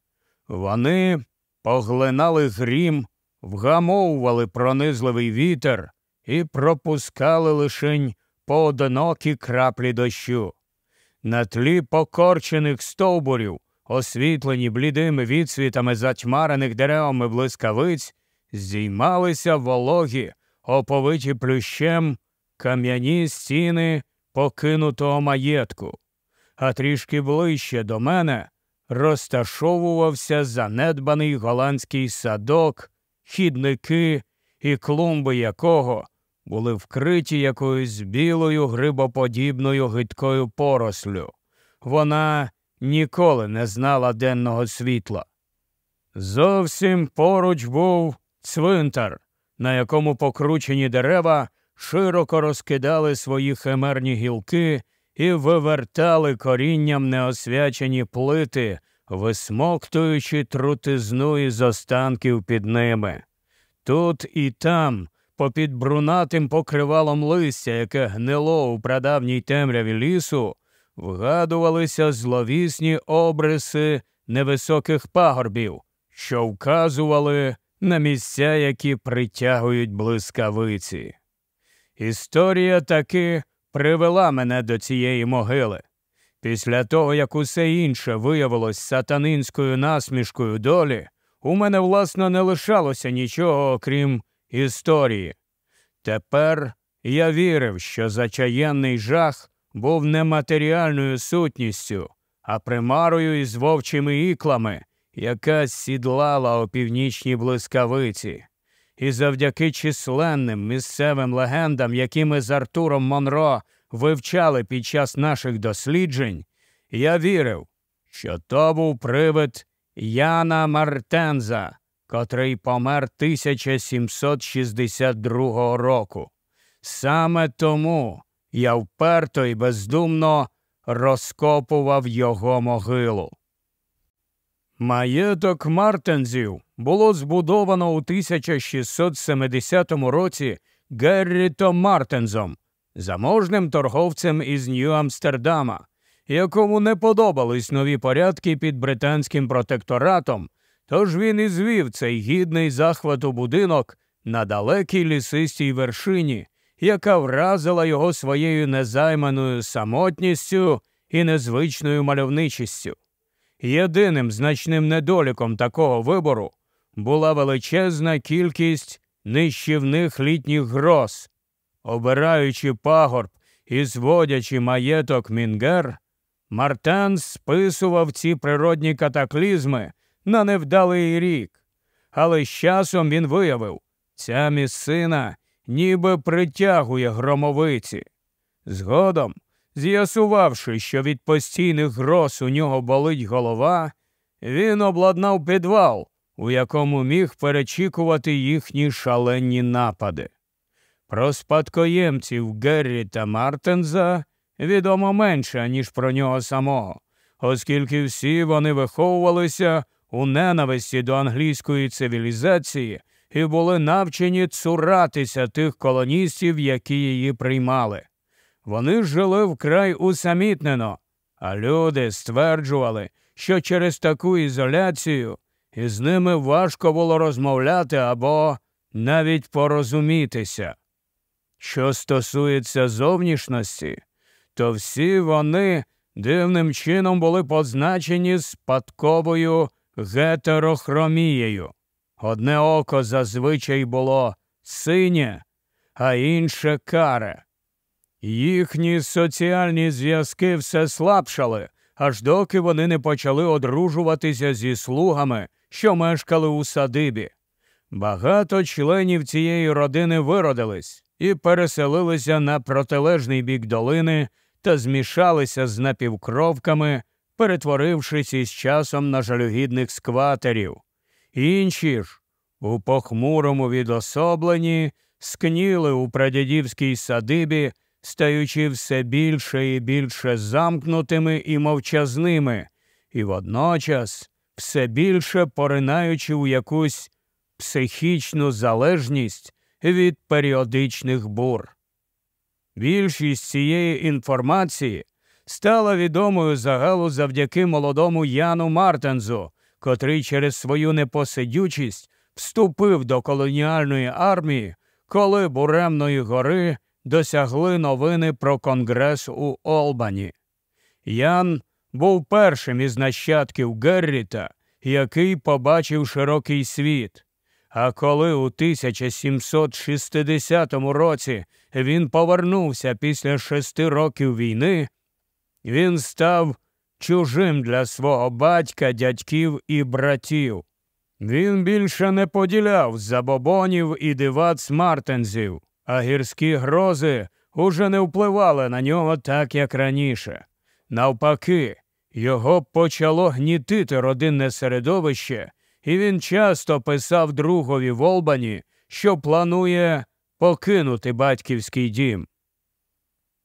Вони поглинали грім, вгамовували пронизливий вітер і пропускали лишень поодинокі краплі дощу. На тлі покорчених стовбурів освітлені блідими відсвітами затьмарених деревами блискавиць, здіймалися вологі, оповиті плющем, кам'яні стіни покинутого маєтку, а трішки ближче до мене розташовувався занедбаний голландський садок, хідники і клумби якого. Були вкриті якоюсь білою грибоподібною гидкою порослю. Вона ніколи не знала денного світла. Зовсім поруч був цвинтар, на якому покручені дерева широко розкидали свої химерні гілки і вивертали корінням неосвячені плити, висмоктуючи трутизну із останків під ними. Тут і там, попід брунатим покривалом листя, яке гнило у прадавній темряві лісу, вгадувалися зловісні обриси невисоких пагорбів, що вказували на місця, які притягують блискавиці. Історія таки привела мене до цієї могили. Після того, як усе інше виявилось сатанинською насмішкою долі, у мене власно не лишалося нічого, окрім історії. Тепер я вірив, що зачаєнний жах був не матеріальною сутністю, а примарою із вовчими іклами, яка сідлала у північній блискавиці. І завдяки численним місцевим легендам, які ми з Артуром Монро вивчали під час наших досліджень, я вірив, що то був привид Яна Мартенза, котрий помер 1762 року. Саме тому я вперто і бездумно розкопував його могилу. Маєток Мартензів було збудовано у 1670 році Геррітом Мартензом, заможним торговцем із Нью-Амстердама, якому не подобались нові порядки під британським протекторатом, тож він і звів цей гідний захвату будинок на далекій лісистій вершині, яка вразила його своєю незайманою самотністю і незвичною мальовничістю. Єдиним значним недоліком такого вибору була величезна кількість нищівних літніх гроз, обираючи пагорб і зводячи маєток мінгер. Мартен списував ці природні катаклізми на невдалий рік, але з часом він виявив, ця місцина ніби притягує громовиці. Згодом, з'ясувавши, що від постійних гроз у нього болить голова, він обладнав підвал, у якому міг перечікувати їхні шалені напади. Про спадкоємців Геррі та Мартенза відомо менше, ніж про нього самого, оскільки всі вони виховувалися у ненависті до англійської цивілізації і були навчені цуратися тих колоністів, які її приймали. Вони жили вкрай усамітнено, а люди стверджували, що через таку ізоляцію із ними важко було розмовляти або навіть порозумітися. Що стосується зовнішності, то всі вони дивним чином були позначені спадковою гетерохромією. Одне око зазвичай було синє, а інше каре. Їхні соціальні зв'язки все слабшали, аж доки вони не почали одружуватися зі слугами, що мешкали у садибі. Багато членів цієї родини виродились і переселилися на протилежний бік долини та змішалися з напівкровками, перетворившись із часом на жалюгідних скватерів. Інші ж, у похмурому відособленні, скніли у прадідівській садибі, стаючи все більше і більше замкнутими і мовчазними, і водночас все більше поринаючи у якусь психічну залежність від періодичних бур. Більшість цієї інформації стала відомою загалу завдяки молодому Яну Мартензу котрий через свою непосидючість вступив до колоніальної армії, коли буремної гори досягли новини про конгрес у Олбані. Ян був першим із нащадків Герріта, який побачив широкий світ. А коли у 1760 році він повернувся після шести років війни, він став чужим для свого батька, дядьків і братів. Він більше не поділяв забобонів і дивац мартензів, а гірські грози уже не впливали на нього так, як раніше. Навпаки, його почало гнітити родинне середовище, і він часто писав другові Волбані, що планує покинути батьківський дім.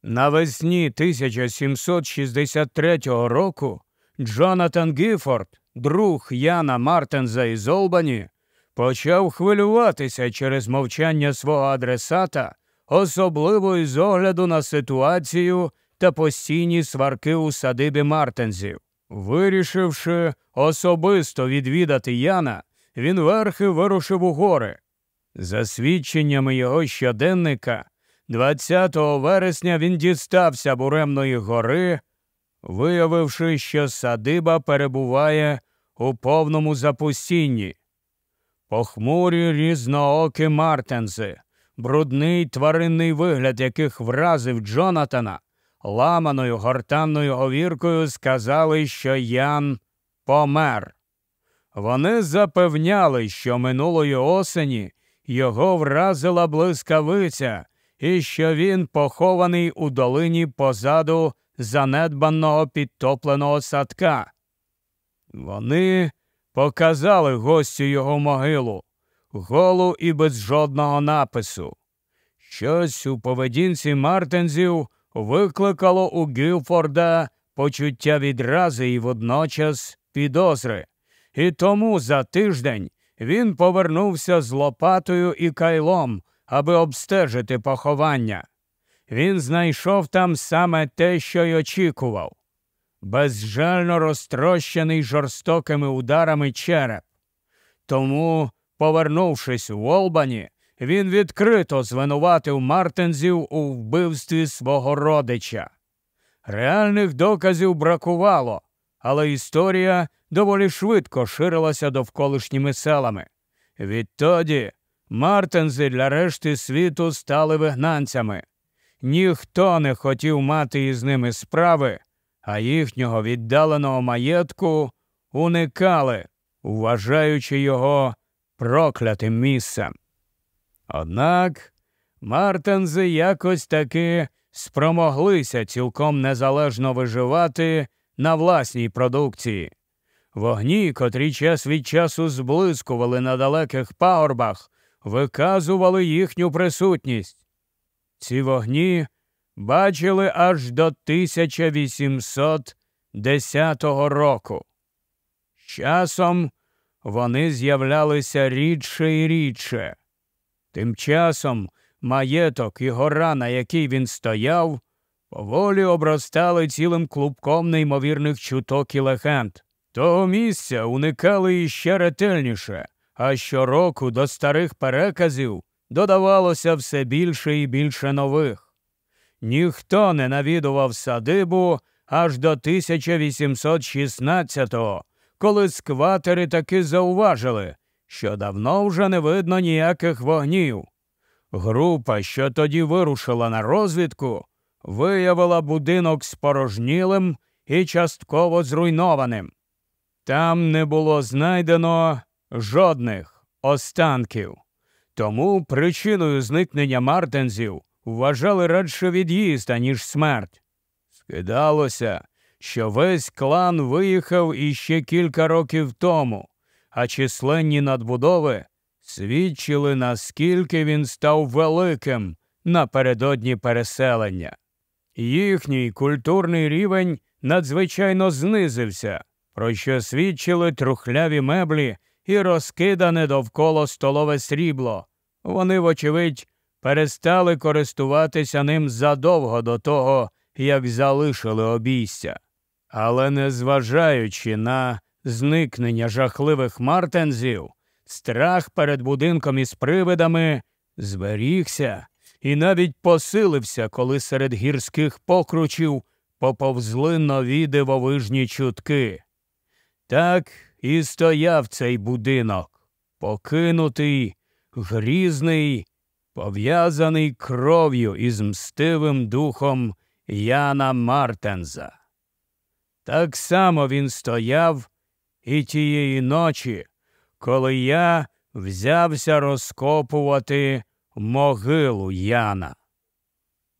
Навесні 1763 року Джонатан Гіфорд, друг Яна Мартенза із Олбані, почав хвилюватися через мовчання свого адресата, особливо із огляду на ситуацію та постійні сварки у садибі Мартензів. Вирішивши особисто відвідати Яна, він верхи вирушив у гори. За свідченнями його щоденника. 20 вересня він дістався буремної гори, виявивши, що садиба перебуває у повному запустінні. Похмурі різноокі мартензи, брудний тваринний вигляд, яких вразив Джонатана, ламаною гортанною овіркою сказали, що Ян помер. Вони запевняли, що минулої осені його вразила блискавиця і що він похований у долині позаду занедбаного підтопленого садка. Вони показали гостю його могилу, голу і без жодного напису. Щось у поведінці Мартензів викликало у Гілфорда почуття відрази і водночас підозри, і тому за тиждень він повернувся з Лопатою і Кайлом, аби обстежити поховання. Він знайшов там саме те, що й очікував безжально розтрощений жорстокими ударами череп. Тому, повернувшись у Олбані, він відкрито звинуватив Мартензів у вбивстві свого родича. Реальних доказів бракувало, але історія доволі швидко ширилася довколишніми селами. Відтоді Мартензи для решти світу стали вигнанцями. Ніхто не хотів мати із ними справи, а їхнього віддаленого маєтку уникали, вважаючи його проклятим місцем. Однак Мартензи якось таки спромоглися цілком незалежно виживати на власній продукції. Вогні, котрі час від часу зблискували на далеких пагорбах, виказували їхню присутність. Ці вогні бачили аж до 1810 року. часом вони з'являлися рідше і рідше. Тим часом маєток і гора, на якій він стояв, поволі обростали цілим клубком неймовірних чуток і легенд. Того місця уникали іще ретельніше а щороку до старих переказів додавалося все більше і більше нових. Ніхто не навідував садибу аж до 1816-го, коли скватери таки зауважили, що давно вже не видно ніяких вогнів. Група, що тоді вирушила на розвідку, виявила будинок спорожнілим і частково зруйнованим. Там не було знайдено жодних останків. Тому причиною зникнення мартензів вважали радше від'їзд, аніж смерть. Скидалося, що весь клан виїхав іще кілька років тому, а численні надбудови свідчили, наскільки він став великим напередодні переселення. Їхній культурний рівень надзвичайно знизився, про що свідчили трухляві меблі і розкидане довкола столове срібло. Вони, вочевидь, перестали користуватися ним задовго до того, як залишили обійстя. Але, незважаючи на зникнення жахливих мартензів, страх перед будинком із привидами зберігся і навіть посилився, коли серед гірських покручів поповзли нові дивовижні чутки. Так і стояв цей будинок, покинутий, грізний, пов'язаний кров'ю із мстивим духом Яна Мартенза. Так само він стояв і тієї ночі, коли я взявся розкопувати могилу Яна.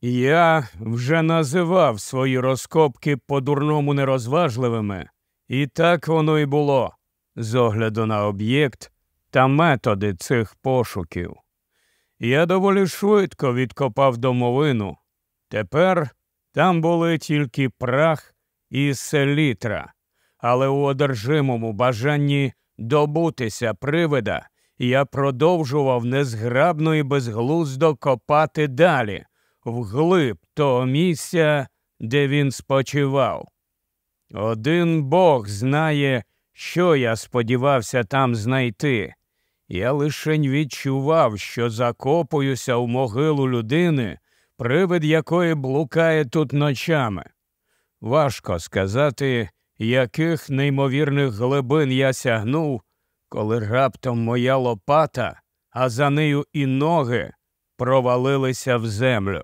Я вже називав свої розкопки по дурному нерозважливими, і так воно й було з огляду на об'єкт та методи цих пошуків. Я доволі швидко відкопав домовину. Тепер там були тільки прах і селітра, але у одержимому бажанні добутися привида я продовжував незграбно і безглуздо копати далі, вглиб того місця, де він спочивав. Один Бог знає, що я сподівався там знайти. Я лишень відчував, що закопуюся в могилу людини, привид якої блукає тут ночами. Важко сказати, яких неймовірних глибин я сягнув, коли раптом моя лопата, а за нею і ноги провалилися в землю.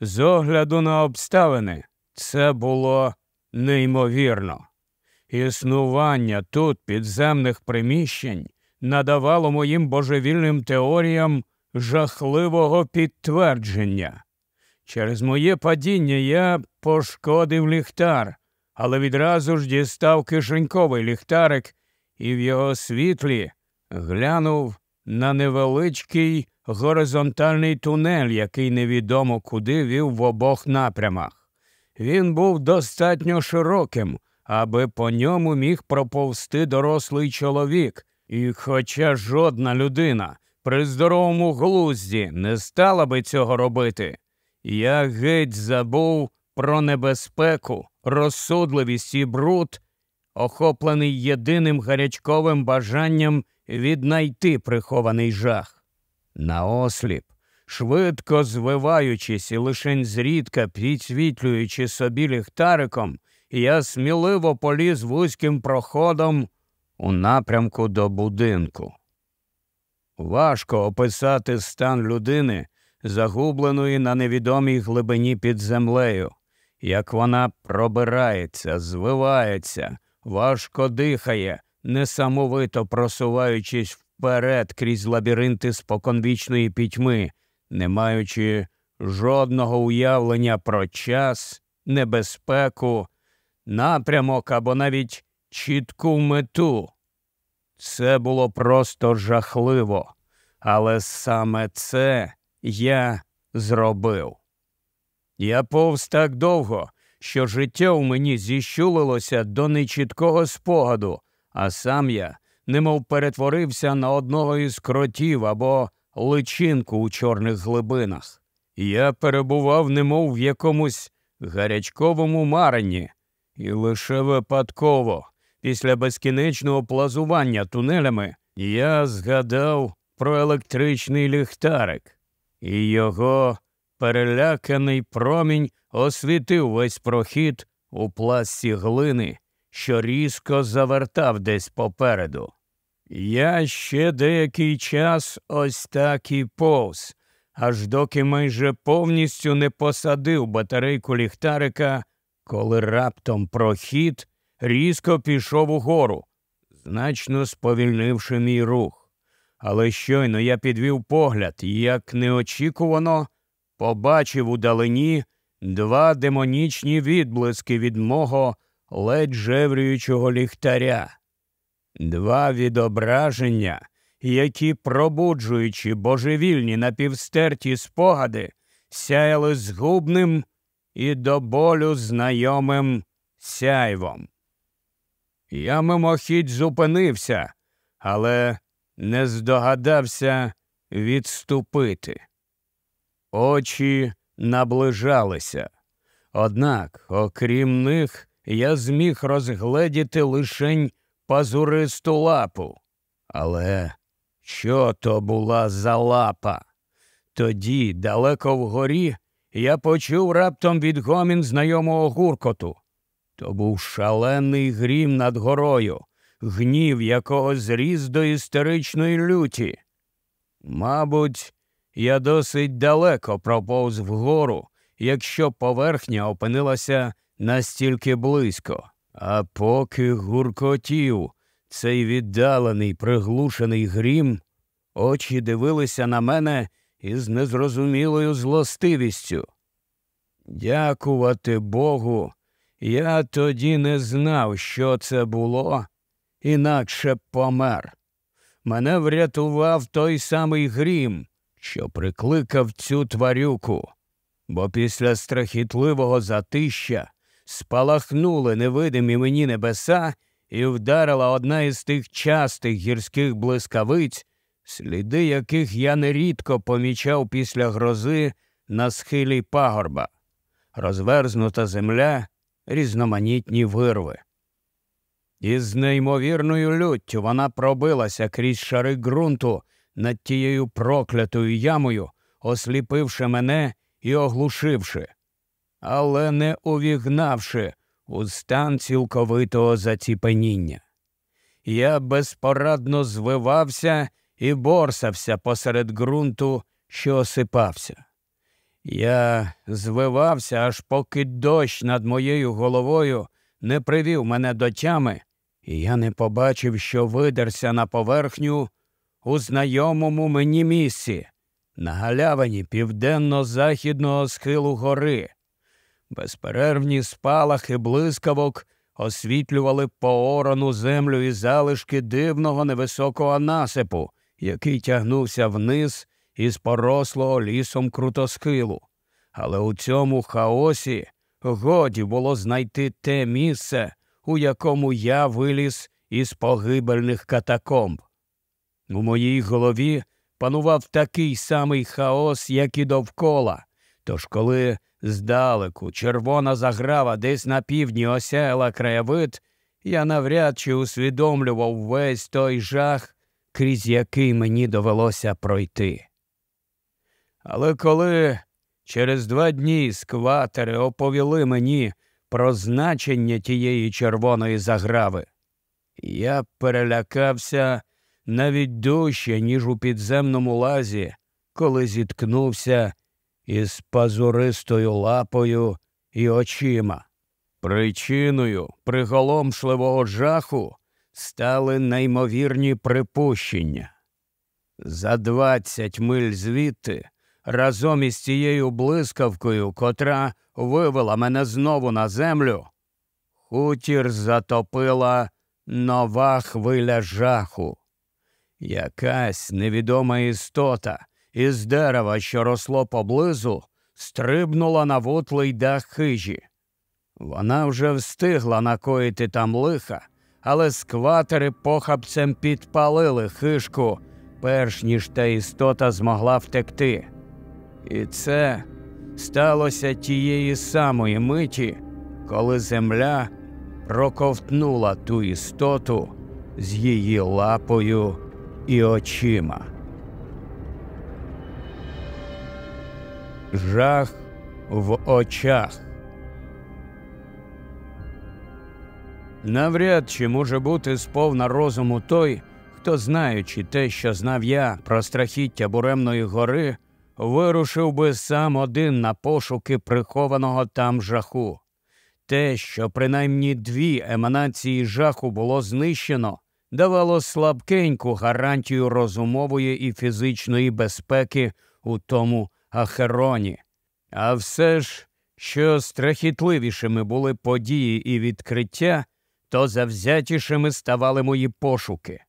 З огляду на обставини це було неймовірно. Існування тут підземних приміщень надавало моїм божевільним теоріям жахливого підтвердження. Через моє падіння я пошкодив ліхтар, але відразу ж дістав кишеньковий ліхтарик і в його світлі глянув на невеличкий горизонтальний тунель, який невідомо куди вів в обох напрямах він був достатньо широким, аби по ньому міг проповзти дорослий чоловік, і хоча жодна людина при здоровому глузді не стала би цього робити, я геть забув про небезпеку, розсудливість і бруд, охоплений єдиним гарячковим бажанням віднайти прихований жах. Наосліп швидко звиваючись і лишень зрідка підсвітлюючи собі ліхтариком, я сміливо поліз вузьким проходом у напрямку до будинку. Важко описати стан людини, загубленої на невідомій глибині під землею, як вона пробирається, звивається, важко дихає, несамовито просуваючись вперед крізь лабіринти споконвічної пітьми, не маючи жодного уявлення про час, небезпеку, напрямок або навіть чітку мету. Це було просто жахливо, але саме це я зробив. Я повз так довго, що життя у мені зіщулилося до нечіткого спогаду, а сам я немов перетворився на одного із кротів або личинку у чорних глибинах. Я перебував, немов в якомусь гарячковому маренні, і лише випадково, після безкінечного плазування тунелями, я згадав про електричний ліхтарик, і його переляканий промінь освітив весь прохід у пласті глини, що різко завертав десь попереду. Я ще деякий час ось так і повз, аж доки майже повністю не посадив батарейку ліхтарика, коли раптом прохід різко пішов угору, значно сповільнивши мій рух. Але щойно я підвів погляд і, як неочікувано, побачив у далині два демонічні відблиски від мого ледь жеврюючого ліхтаря. Два відображення, які, пробуджуючи божевільні напівстерті спогади, сяяли згубним і до болю знайомим сяйвом. Я мимохідь зупинився, але не здогадався відступити. Очі наближалися, однак, окрім них, я зміг розгледіти лишень пазуристу лапу. Але що то була за лапа? Тоді, далеко вгорі, я почув раптом відгомін знайомого гуркоту. То був шалений грім над горою, гнів якого зріз до істеричної люті. Мабуть, я досить далеко проповз вгору, якщо поверхня опинилася настільки близько. А поки гуркотів цей віддалений, приглушений грім, очі дивилися на мене із незрозумілою злостивістю. Дякувати Богу, я тоді не знав, що це було, інакше помер. Мене врятував той самий грім, що прикликав цю тварюку, бо після страхітливого затища спалахнули невидимі мені небеса, і вдарила одна із тих частих гірських блискавиць, сліди яких я нерідко помічав після грози на схилі пагорба, розверзнута земля, різноманітні вирви. Із неймовірною люттю вона пробилася крізь шари ґрунту над тією проклятою ямою, осліпивши мене і оглушивши але не увігнавши у стан цілковитого заціпеніння. Я безпорадно звивався і борсався посеред ґрунту, що осипався. Я звивався, аж поки дощ над моєю головою не привів мене до тями, і я не побачив, що видерся на поверхню у знайомому мені місці, на галявині південно-західного схилу гори, Безперервні спалахи блискавок освітлювали поорону землю і залишки дивного невисокого насипу, який тягнувся вниз із порослого лісом крутосхилу. Але у цьому хаосі годі було знайти те місце, у якому я виліз із погибельних катакомб. У моїй голові панував такий самий хаос, як і довкола. Тож, коли здалеку червона заграва десь на півдні осяяла краєвид, я навряд чи усвідомлював весь той жах, крізь який мені довелося пройти. Але коли через два дні скватери оповіли мені про значення тієї червоної заграви, я перелякався навіть дужче, ніж у підземному лазі, коли зіткнувся із пазуристою лапою і очима. Причиною приголомшливого жаху стали неймовірні припущення. За двадцять миль звідти, разом із цією блискавкою, котра вивела мене знову на землю, хутір затопила нова хвиля жаху. Якась невідома істота із дерева, що росло поблизу, стрибнула на вутлий дах хижі. Вона вже встигла накоїти там лиха, але скватери похапцем підпалили хижку, перш ніж та істота змогла втекти. І це сталося тієї самої миті, коли земля проковтнула ту істоту з її лапою і очима. жах в очах. Навряд чи може бути сповна розуму той, хто, знаючи те, що знав я про страхіття буремної гори, вирушив би сам один на пошуки прихованого там жаху. Те, що принаймні дві еманації жаху було знищено, давало слабкеньку гарантію розумової і фізичної безпеки у тому Ахероні. А все ж, що страхітливішими були події і відкриття, то завзятішими ставали мої пошуки.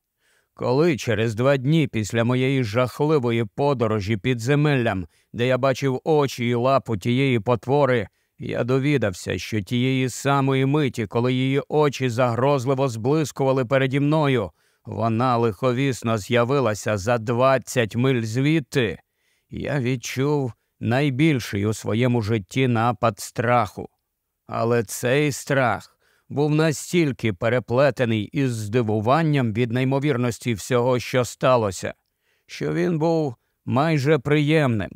Коли через два дні після моєї жахливої подорожі під земеллям, де я бачив очі і лапу тієї потвори, я довідався, що тієї самої миті, коли її очі загрозливо зблискували переді мною, вона лиховісно з'явилася за двадцять миль звідти я відчув найбільший у своєму житті напад страху. Але цей страх був настільки переплетений із здивуванням від неймовірності всього, що сталося, що він був майже приємним.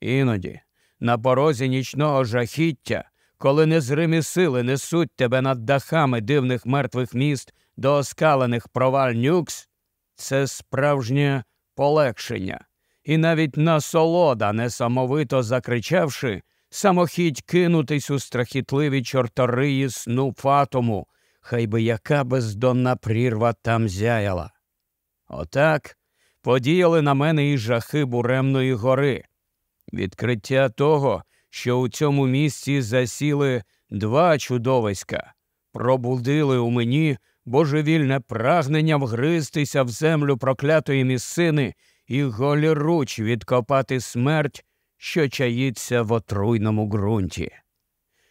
Іноді, на порозі нічного жахіття, коли незримі сили несуть тебе над дахами дивних мертвих міст до оскалених проваль нюкс, це справжнє полегшення, і навіть насолода, несамовито закричавши, самохідь кинутись у страхітливі чортори сну фатому, хай би яка бездонна прірва там зяяла. Отак подіяли на мене і жахи буремної гори. Відкриття того, що у цьому місці засіли два чудовиська, пробудили у мені божевільне прагнення вгризтися в землю проклятої місцини і голіруч відкопати смерть, що чаїться в отруйному ґрунті.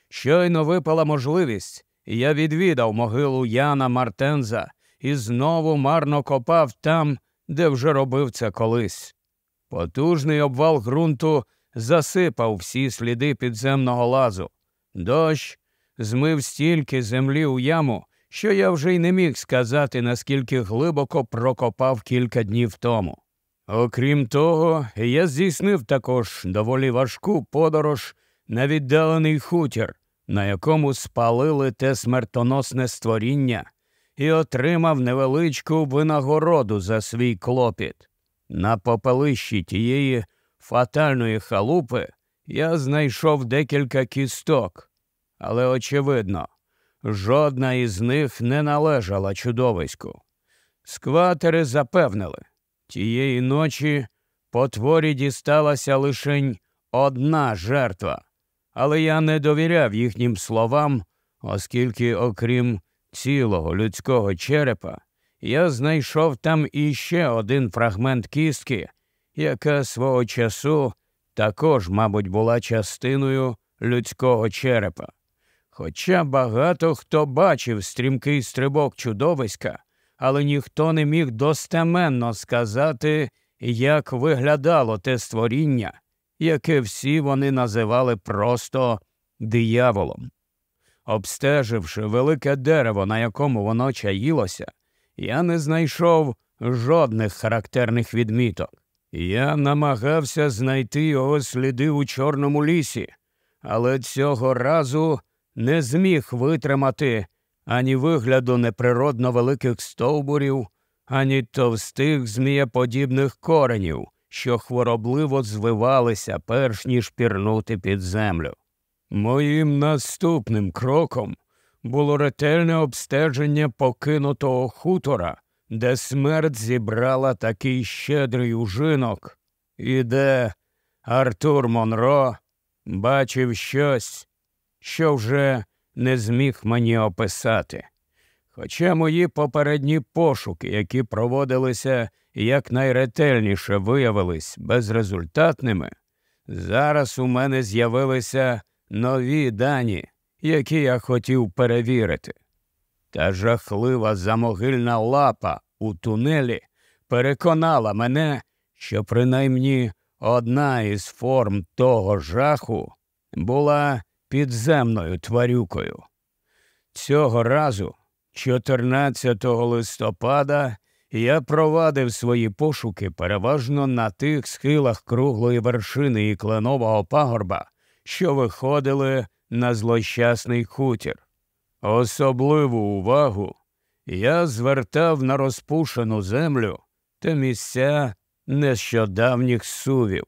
Щойно випала можливість, я відвідав могилу Яна Мартенза і знову марно копав там, де вже робив це колись. Потужний обвал ґрунту засипав всі сліди підземного лазу. Дощ змив стільки землі у яму, що я вже й не міг сказати, наскільки глибоко прокопав кілька днів тому. Окрім того, я здійснив також доволі важку подорож на віддалений хутір, на якому спалили те смертоносне створіння, і отримав невеличку винагороду за свій клопіт. На попелищі тієї фатальної халупи я знайшов декілька кісток, але очевидно, жодна із них не належала чудовиську. Скватери запевнили. Тієї ночі потворі дісталася лишень одна жертва, але я не довіряв їхнім словам, оскільки, окрім цілого людського черепа, я знайшов там іще один фрагмент кістки, яка свого часу також, мабуть, була частиною людського черепа. Хоча багато хто бачив стрімкий стрибок чудовиська але ніхто не міг достеменно сказати, як виглядало те створіння, яке всі вони називали просто дияволом. Обстеживши велике дерево, на якому воно чаїлося, я не знайшов жодних характерних відміток. Я намагався знайти його сліди у Чорному лісі, але цього разу не зміг витримати ані вигляду неприродно великих стовбурів, ані товстих змієподібних коренів, що хворобливо звивалися, перш ніж пірнути під землю. Моїм наступним кроком було ретельне обстеження покинутого хутора, де смерть зібрала такий щедрий ужинок, і де Артур Монро бачив щось, що вже не зміг мені описати. Хоча мої попередні пошуки, які проводилися якнайретельніше виявились безрезультатними, зараз у мене з'явилися нові дані, які я хотів перевірити. Та жахлива замогильна лапа у тунелі переконала мене, що принаймні одна із форм того жаху була підземною тварюкою. Цього разу, 14 листопада, я провадив свої пошуки переважно на тих схилах круглої вершини і кленового пагорба, що виходили на злощасний хутір. Особливу увагу я звертав на розпушену землю та місця нещодавніх сувів.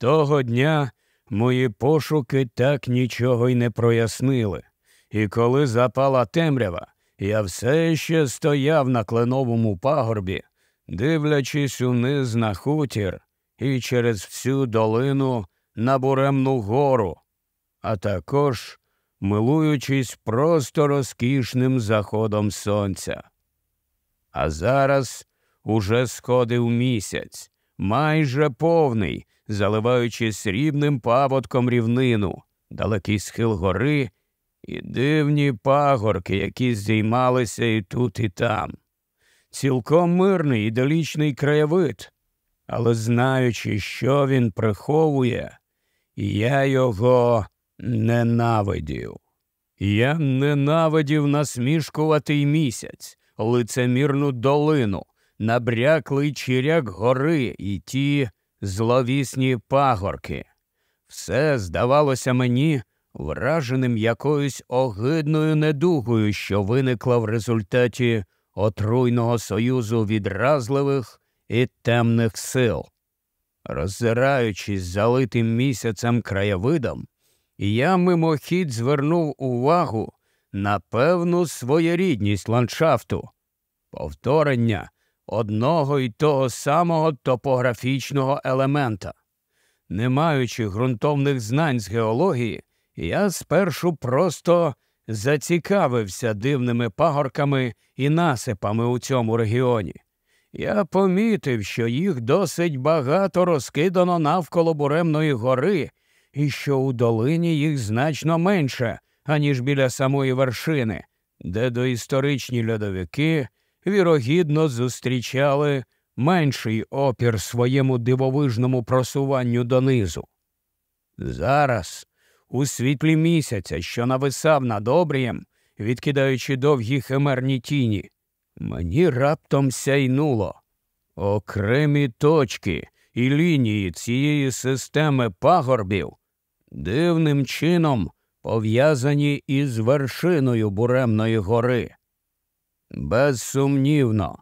Того дня Мої пошуки так нічого й не прояснили, і коли запала темрява, я все ще стояв на кленовому пагорбі, дивлячись униз на хутір і через всю долину на буремну гору, а також милуючись просто розкішним заходом сонця. А зараз уже сходив місяць, майже повний заливаючи срібним паводком рівнину, далекий схил гори і дивні пагорки, які зіймалися і тут, і там. Цілком мирний і долічний краєвид, але знаючи, що він приховує, я його ненавидів. Я ненавидів насмішкуватий місяць, лицемірну долину, набряклий чиряк гори і ті зловісні пагорки. Все здавалося мені враженим якоюсь огидною недугою, що виникла в результаті отруйного союзу відразливих і темних сил. Роззираючись залитим місяцем краєвидом, я мимохідь звернув увагу на певну своєрідність ландшафту. Повторення одного й того самого топографічного елемента. Не маючи ґрунтовних знань з геології, я спершу просто зацікавився дивними пагорками і насипами у цьому регіоні. Я помітив, що їх досить багато розкидано навколо буремної гори, і що у долині їх значно менше, аніж біля самої вершини, де доісторичні льодовики вірогідно зустрічали менший опір своєму дивовижному просуванню донизу. Зараз, у світлі місяця, що нависав над обрієм, відкидаючи довгі химерні тіні, мені раптом сяйнуло. Окремі точки і лінії цієї системи пагорбів дивним чином пов'язані із вершиною буремної гори. Безсумнівно,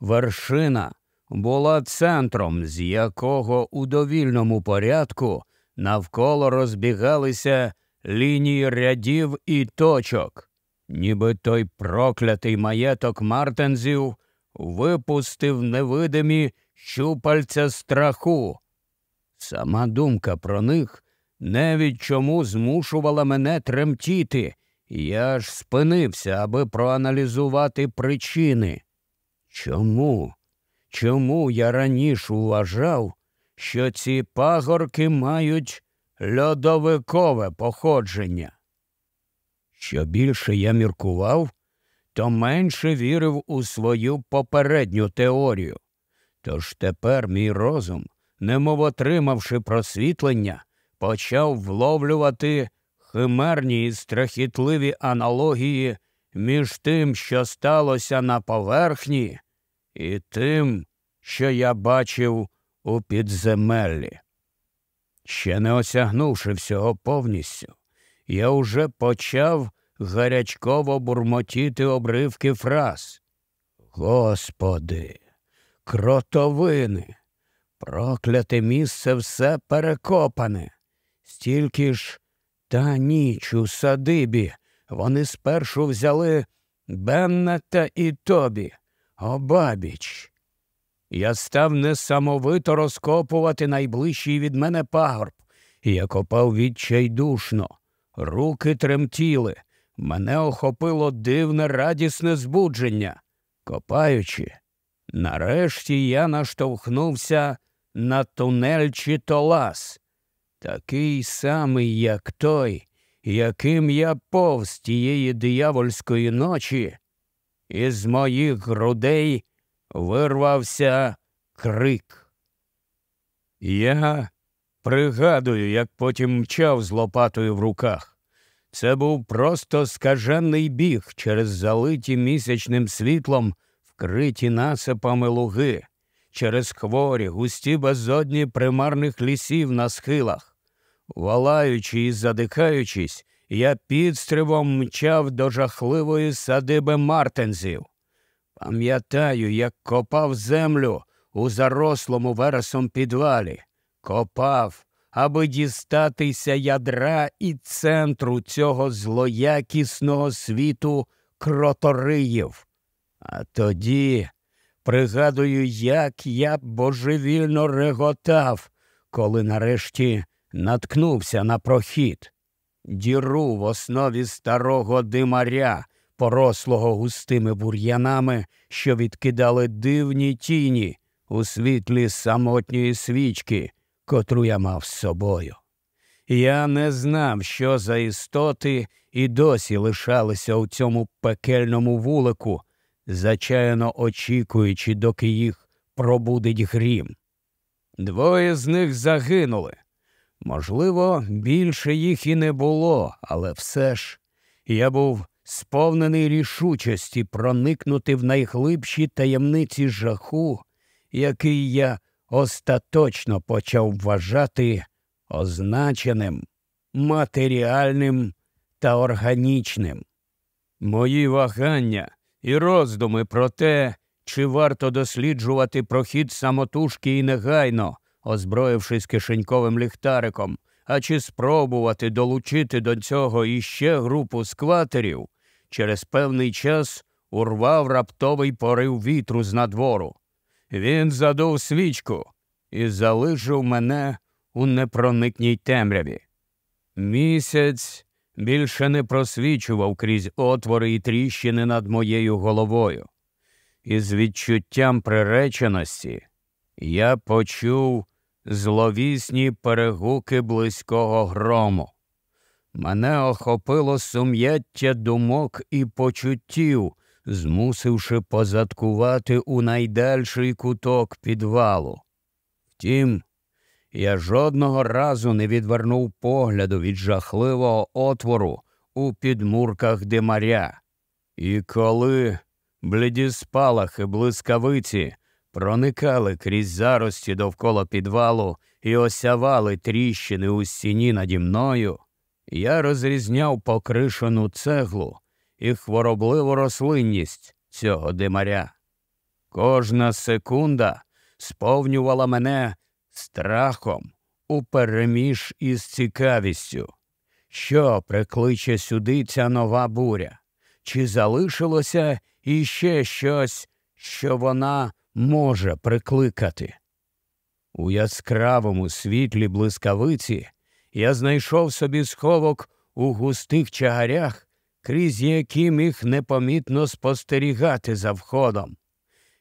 вершина була центром, з якого у довільному порядку навколо розбігалися лінії рядів і точок, ніби той проклятий маєток Мартензів випустив невидимі щупальця страху. Сама думка про них. не від чому змушувала мене тремтіти, я ж спинився, аби проаналізувати причини. Чому? Чому я раніше вважав, що ці пагорки мають льодовикове походження? Що більше я міркував, то менше вірив у свою попередню теорію. Тож тепер мій розум, немов отримавши просвітлення, почав вловлювати химерні і страхітливі аналогії між тим, що сталося на поверхні, і тим, що я бачив у підземеллі. Ще не осягнувши всього повністю, я уже почав гарячково бурмотіти обривки фраз. Господи, кротовини, прокляте місце все перекопане, стільки ж та ніч у садибі вони спершу взяли Бенна і тобі, О, бабіч. Я став несамовито розкопувати найближчий від мене пагорб, я копав відчайдушно, руки тремтіли, мене охопило дивне радісне збудження. Копаючи, нарешті я наштовхнувся на тунель чи толас такий самий, як той, яким я повз тієї диявольської ночі, із моїх грудей вирвався крик. Я пригадую, як потім мчав з лопатою в руках. Це був просто скажений біг через залиті місячним світлом, вкриті насипами луги, через хворі, густі безодні примарних лісів на схилах. Волаючи і задихаючись, я підстривом мчав до жахливої садиби мартензів. Пам'ятаю, як копав землю у зарослому вересом підвалі, копав, аби дістатися ядра і центру цього злоякісного світу кроториїв. А тоді пригадую, як я божевільно реготав, коли нарешті наткнувся на прохід, діру в основі старого димаря, порослого густими бур'янами, що відкидали дивні тіні у світлі самотньої свічки, котру я мав з собою. Я не знав, що за істоти і досі лишалися у цьому пекельному вулику, зачаяно очікуючи, доки їх пробудить грім. Двоє з них загинули, Можливо, більше їх і не було, але все ж я був сповнений рішучості проникнути в найглибші таємниці жаху, який я остаточно почав вважати означеним, матеріальним та органічним. Мої вагання і роздуми про те, чи варто досліджувати прохід самотужки і негайно озброївшись кишеньковим ліхтариком, а чи спробувати долучити до цього іще групу скватерів, через певний час урвав раптовий порив вітру з надвору. Він задув свічку і залишив мене у непроникній темряві. Місяць більше не просвічував крізь отвори і тріщини над моєю головою. І з відчуттям приреченості я почув зловісні перегуки близького грому. Мене охопило сум'яття думок і почуттів, змусивши позадкувати у найдальший куток підвалу. Втім, я жодного разу не відвернув погляду від жахливого отвору у підмурках димаря. І коли бліді спалахи блискавиці проникали крізь зарості довкола підвалу і осявали тріщини у стіні наді мною, я розрізняв покришену цеглу і хворобливу рослинність цього димаря. Кожна секунда сповнювала мене страхом упереміж із цікавістю. Що прикличе сюди ця нова буря? Чи залишилося іще щось, що вона може прикликати. У яскравому світлі блискавиці я знайшов собі сховок у густих чагарях, крізь які міг непомітно спостерігати за входом.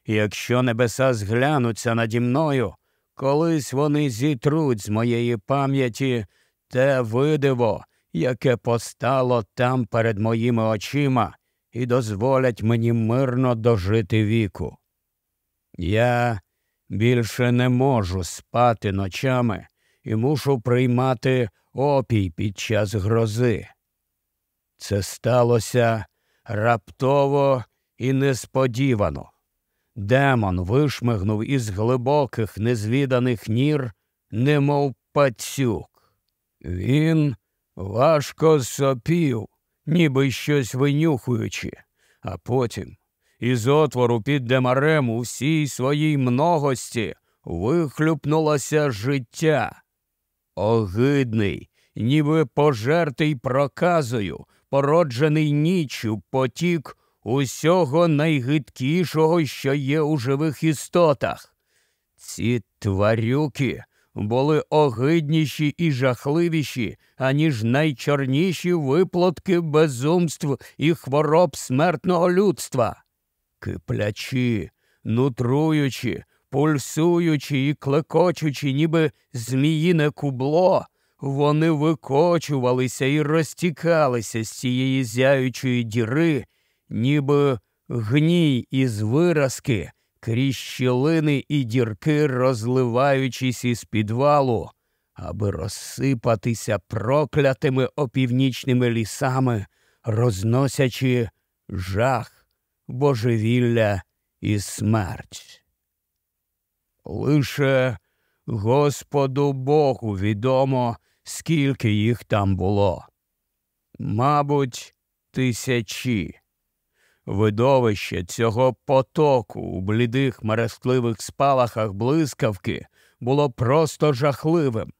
Якщо небеса зглянуться наді мною, колись вони зітруть з моєї пам'яті те видиво, яке постало там перед моїми очима, і дозволять мені мирно дожити віку. Я більше не можу спати ночами і мушу приймати опій під час грози. Це сталося раптово і несподівано. Демон вишмигнув із глибоких незвіданих нір, немов пацюк. Він важко сопів, ніби щось винюхуючи, а потім із отвору під демарем у всій своїй многості вихлюпнулося життя. Огидний, ніби пожертий проказою, породжений нічю потік усього найгидкішого, що є у живих істотах. Ці тварюки. Були огидніші і жахливіші, аніж найчорніші виплатки безумств і хвороб смертного людства. Руки, плячі, нутруючі, пульсуючі і клекочучі, ніби зміїне кубло, вони викочувалися і розтікалися з цієї зяючої діри, ніби гній із виразки, крізь щілини і дірки, розливаючись із підвалу, аби розсипатися проклятими опівнічними лісами, розносячи жах божевілля і смерть. Лише Господу Богу відомо, скільки їх там було. Мабуть, тисячі. Видовище цього потоку у блідих мерестливих спалахах блискавки було просто жахливим.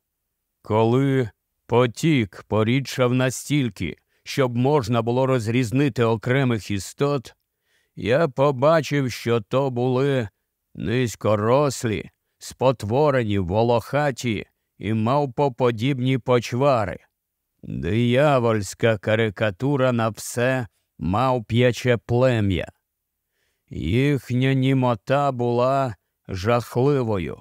Коли потік порідшав настільки, щоб можна було розрізнити окремих істот, я побачив, що то були низькорослі, спотворені волохаті і мавпоподібні почвари. Диявольська карикатура на все мав п'яче плем'я. Їхня німота була жахливою.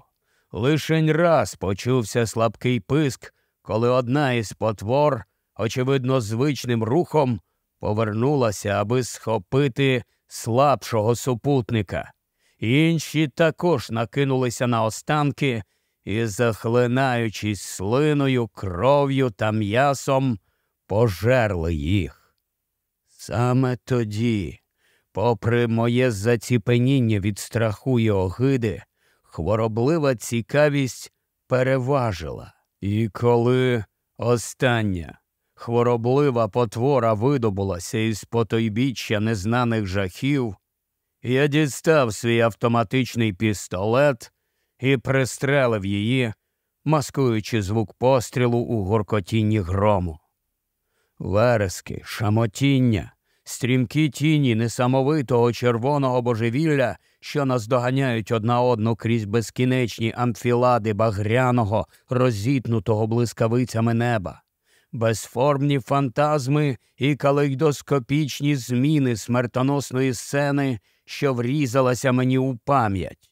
Лишень раз почувся слабкий писк, коли одна із потвор, очевидно, звичним рухом повернулася, аби схопити слабшого супутника. Інші також накинулися на останки і, захлинаючись слиною, кров'ю та м'ясом, пожерли їх. Саме тоді, попри моє заціпеніння від страху й огиди, хвороблива цікавість переважила. І коли остання хвороблива потвора видобулася із потойбіччя незнаних жахів, я дістав свій автоматичний пістолет і пристрелив її, маскуючи звук пострілу у горкотінні грому. Верески, шамотіння, стрімкі тіні несамовитого червоного божевілля, що наздоганяють одна одну крізь безкінечні амфілади багряного, розітнутого блискавицями неба безформні фантазми і калейдоскопічні зміни смертоносної сцени, що врізалася мені у пам'ять,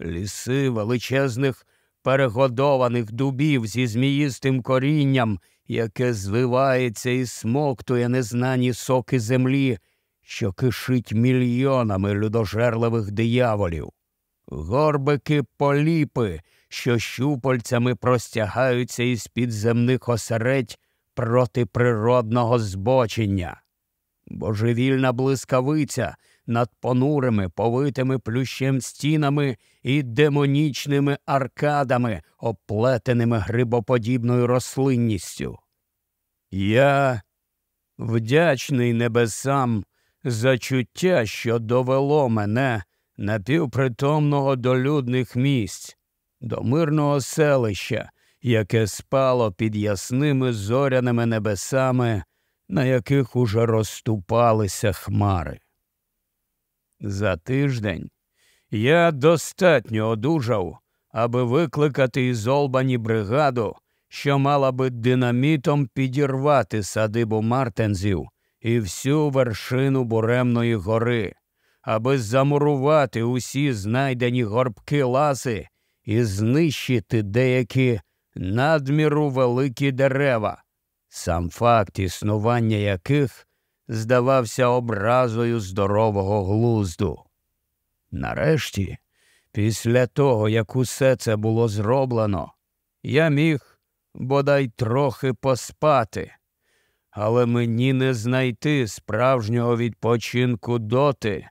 ліси величезних перегодованих дубів зі зміїстим корінням, яке звивається і смоктує незнані соки землі, що кишить мільйонами людожерливих дияволів. Горбики поліпи, що щупальцями простягаються із підземних осередь Проти природного збочення. Божевільна блискавиця над понурими, повитими плющем стінами і демонічними аркадами, оплетеними грибоподібною рослинністю. Я вдячний небесам за чуття, що довело мене напівпритомного до людних місць, до мирного селища, яке спало під ясними зоряними небесами, на яких уже розступалися хмари. За тиждень я достатньо одужав, аби викликати із Олбані бригаду, що мала би динамітом підірвати садибу Мартензів і всю вершину буремної гори, аби замурувати усі знайдені горбки ласи і знищити деякі надміру великі дерева, сам факт існування яких здавався образою здорового глузду. Нарешті, після того, як усе це було зроблено, я міг бодай трохи поспати, але мені не знайти справжнього відпочинку доти,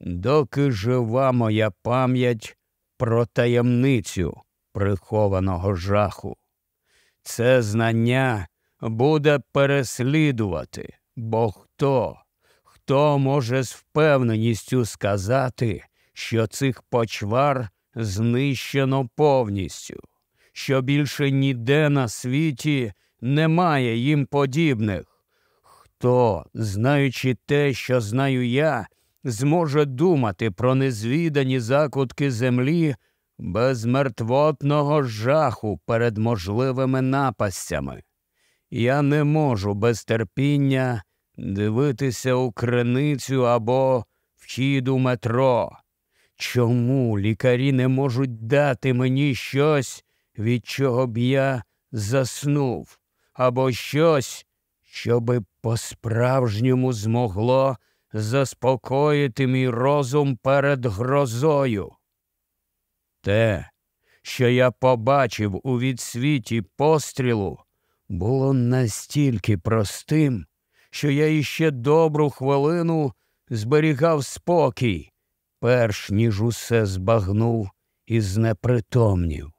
доки жива моя пам'ять про таємницю, прихованого жаху. Це знання буде переслідувати, бо хто, хто може з впевненістю сказати, що цих почвар знищено повністю, що більше ніде на світі немає їм подібних. Хто, знаючи те, що знаю я, зможе думати про незвідані закутки землі без мертвотного жаху перед можливими напастями. Я не можу без терпіння дивитися у криницю або в у метро. Чому лікарі не можуть дати мені щось, від чого б я заснув, або щось, що би по-справжньому змогло заспокоїти мій розум перед грозою? Те, що я побачив у відсвіті пострілу, було настільки простим, що я іще добру хвилину зберігав спокій, перш ніж усе збагнув і знепритомнів.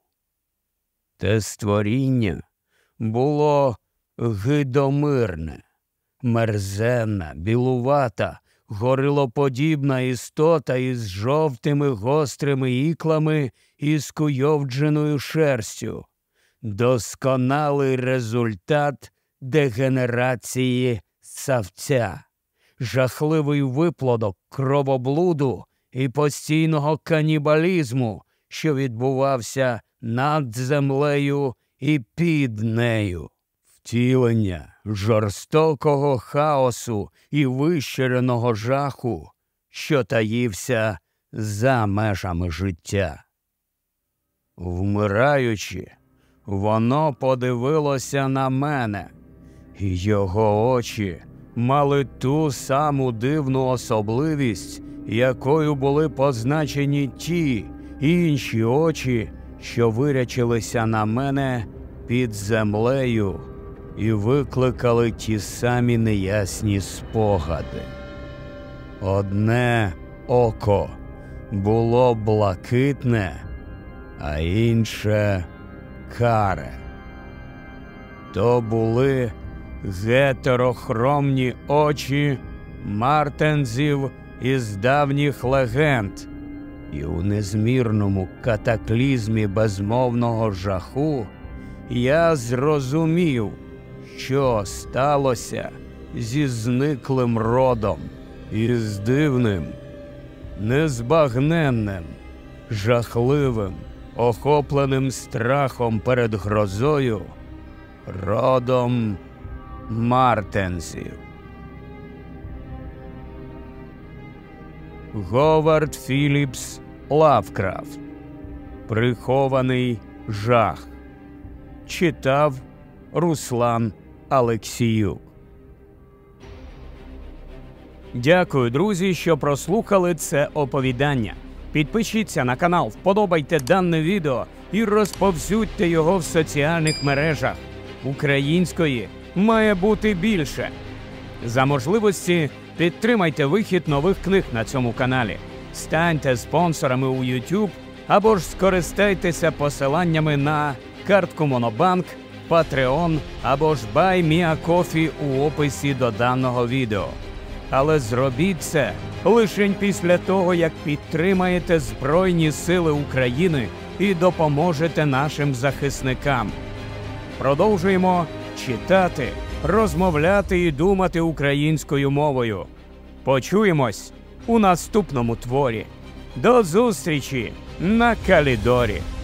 Те створіння було гидомирне, мерзенна, білувата, горилоподібна істота із жовтими гострими іклами і скуйовдженою шерстю. Досконалий результат дегенерації савця, жахливий виплодок кровоблуду і постійного канібалізму, що відбувався над землею і під нею. Втілення жорстокого хаосу і вищереного жаху, що таївся за межами життя. Вмираючи, воно подивилося на мене, і його очі мали ту саму дивну особливість, якою були позначені ті інші очі, що вирячилися на мене під землею і викликали ті самі неясні спогади. Одне око було блакитне, а інше каре. То були гетерохромні очі мартензів із давніх легенд, і у незмірному катаклізмі безмовного жаху я зрозумів що сталося зі зниклим родом і з дивним, незбагненним, жахливим, охопленим страхом перед грозою, родом Мартенсів. Говард Філіпс Лавкрафт. Прихований жах. Читав Руслан Алексію. Дякую, друзі, що прослухали це оповідання. Підпишіться на канал, вподобайте дане відео і розповсюдьте його в соціальних мережах. Української має бути більше. За можливості підтримайте вихід нових книг на цьому каналі, станьте спонсорами у YouTube або ж скористайтеся посиланнями на картку Монобанк. Patreon або ж BuyMeACoffee у описі до даного відео. Але зробіть це лише після того, як підтримаєте Збройні Сили України і допоможете нашим захисникам. Продовжуємо читати, розмовляти і думати українською мовою. Почуємось у наступному творі. До зустрічі на Калідорі!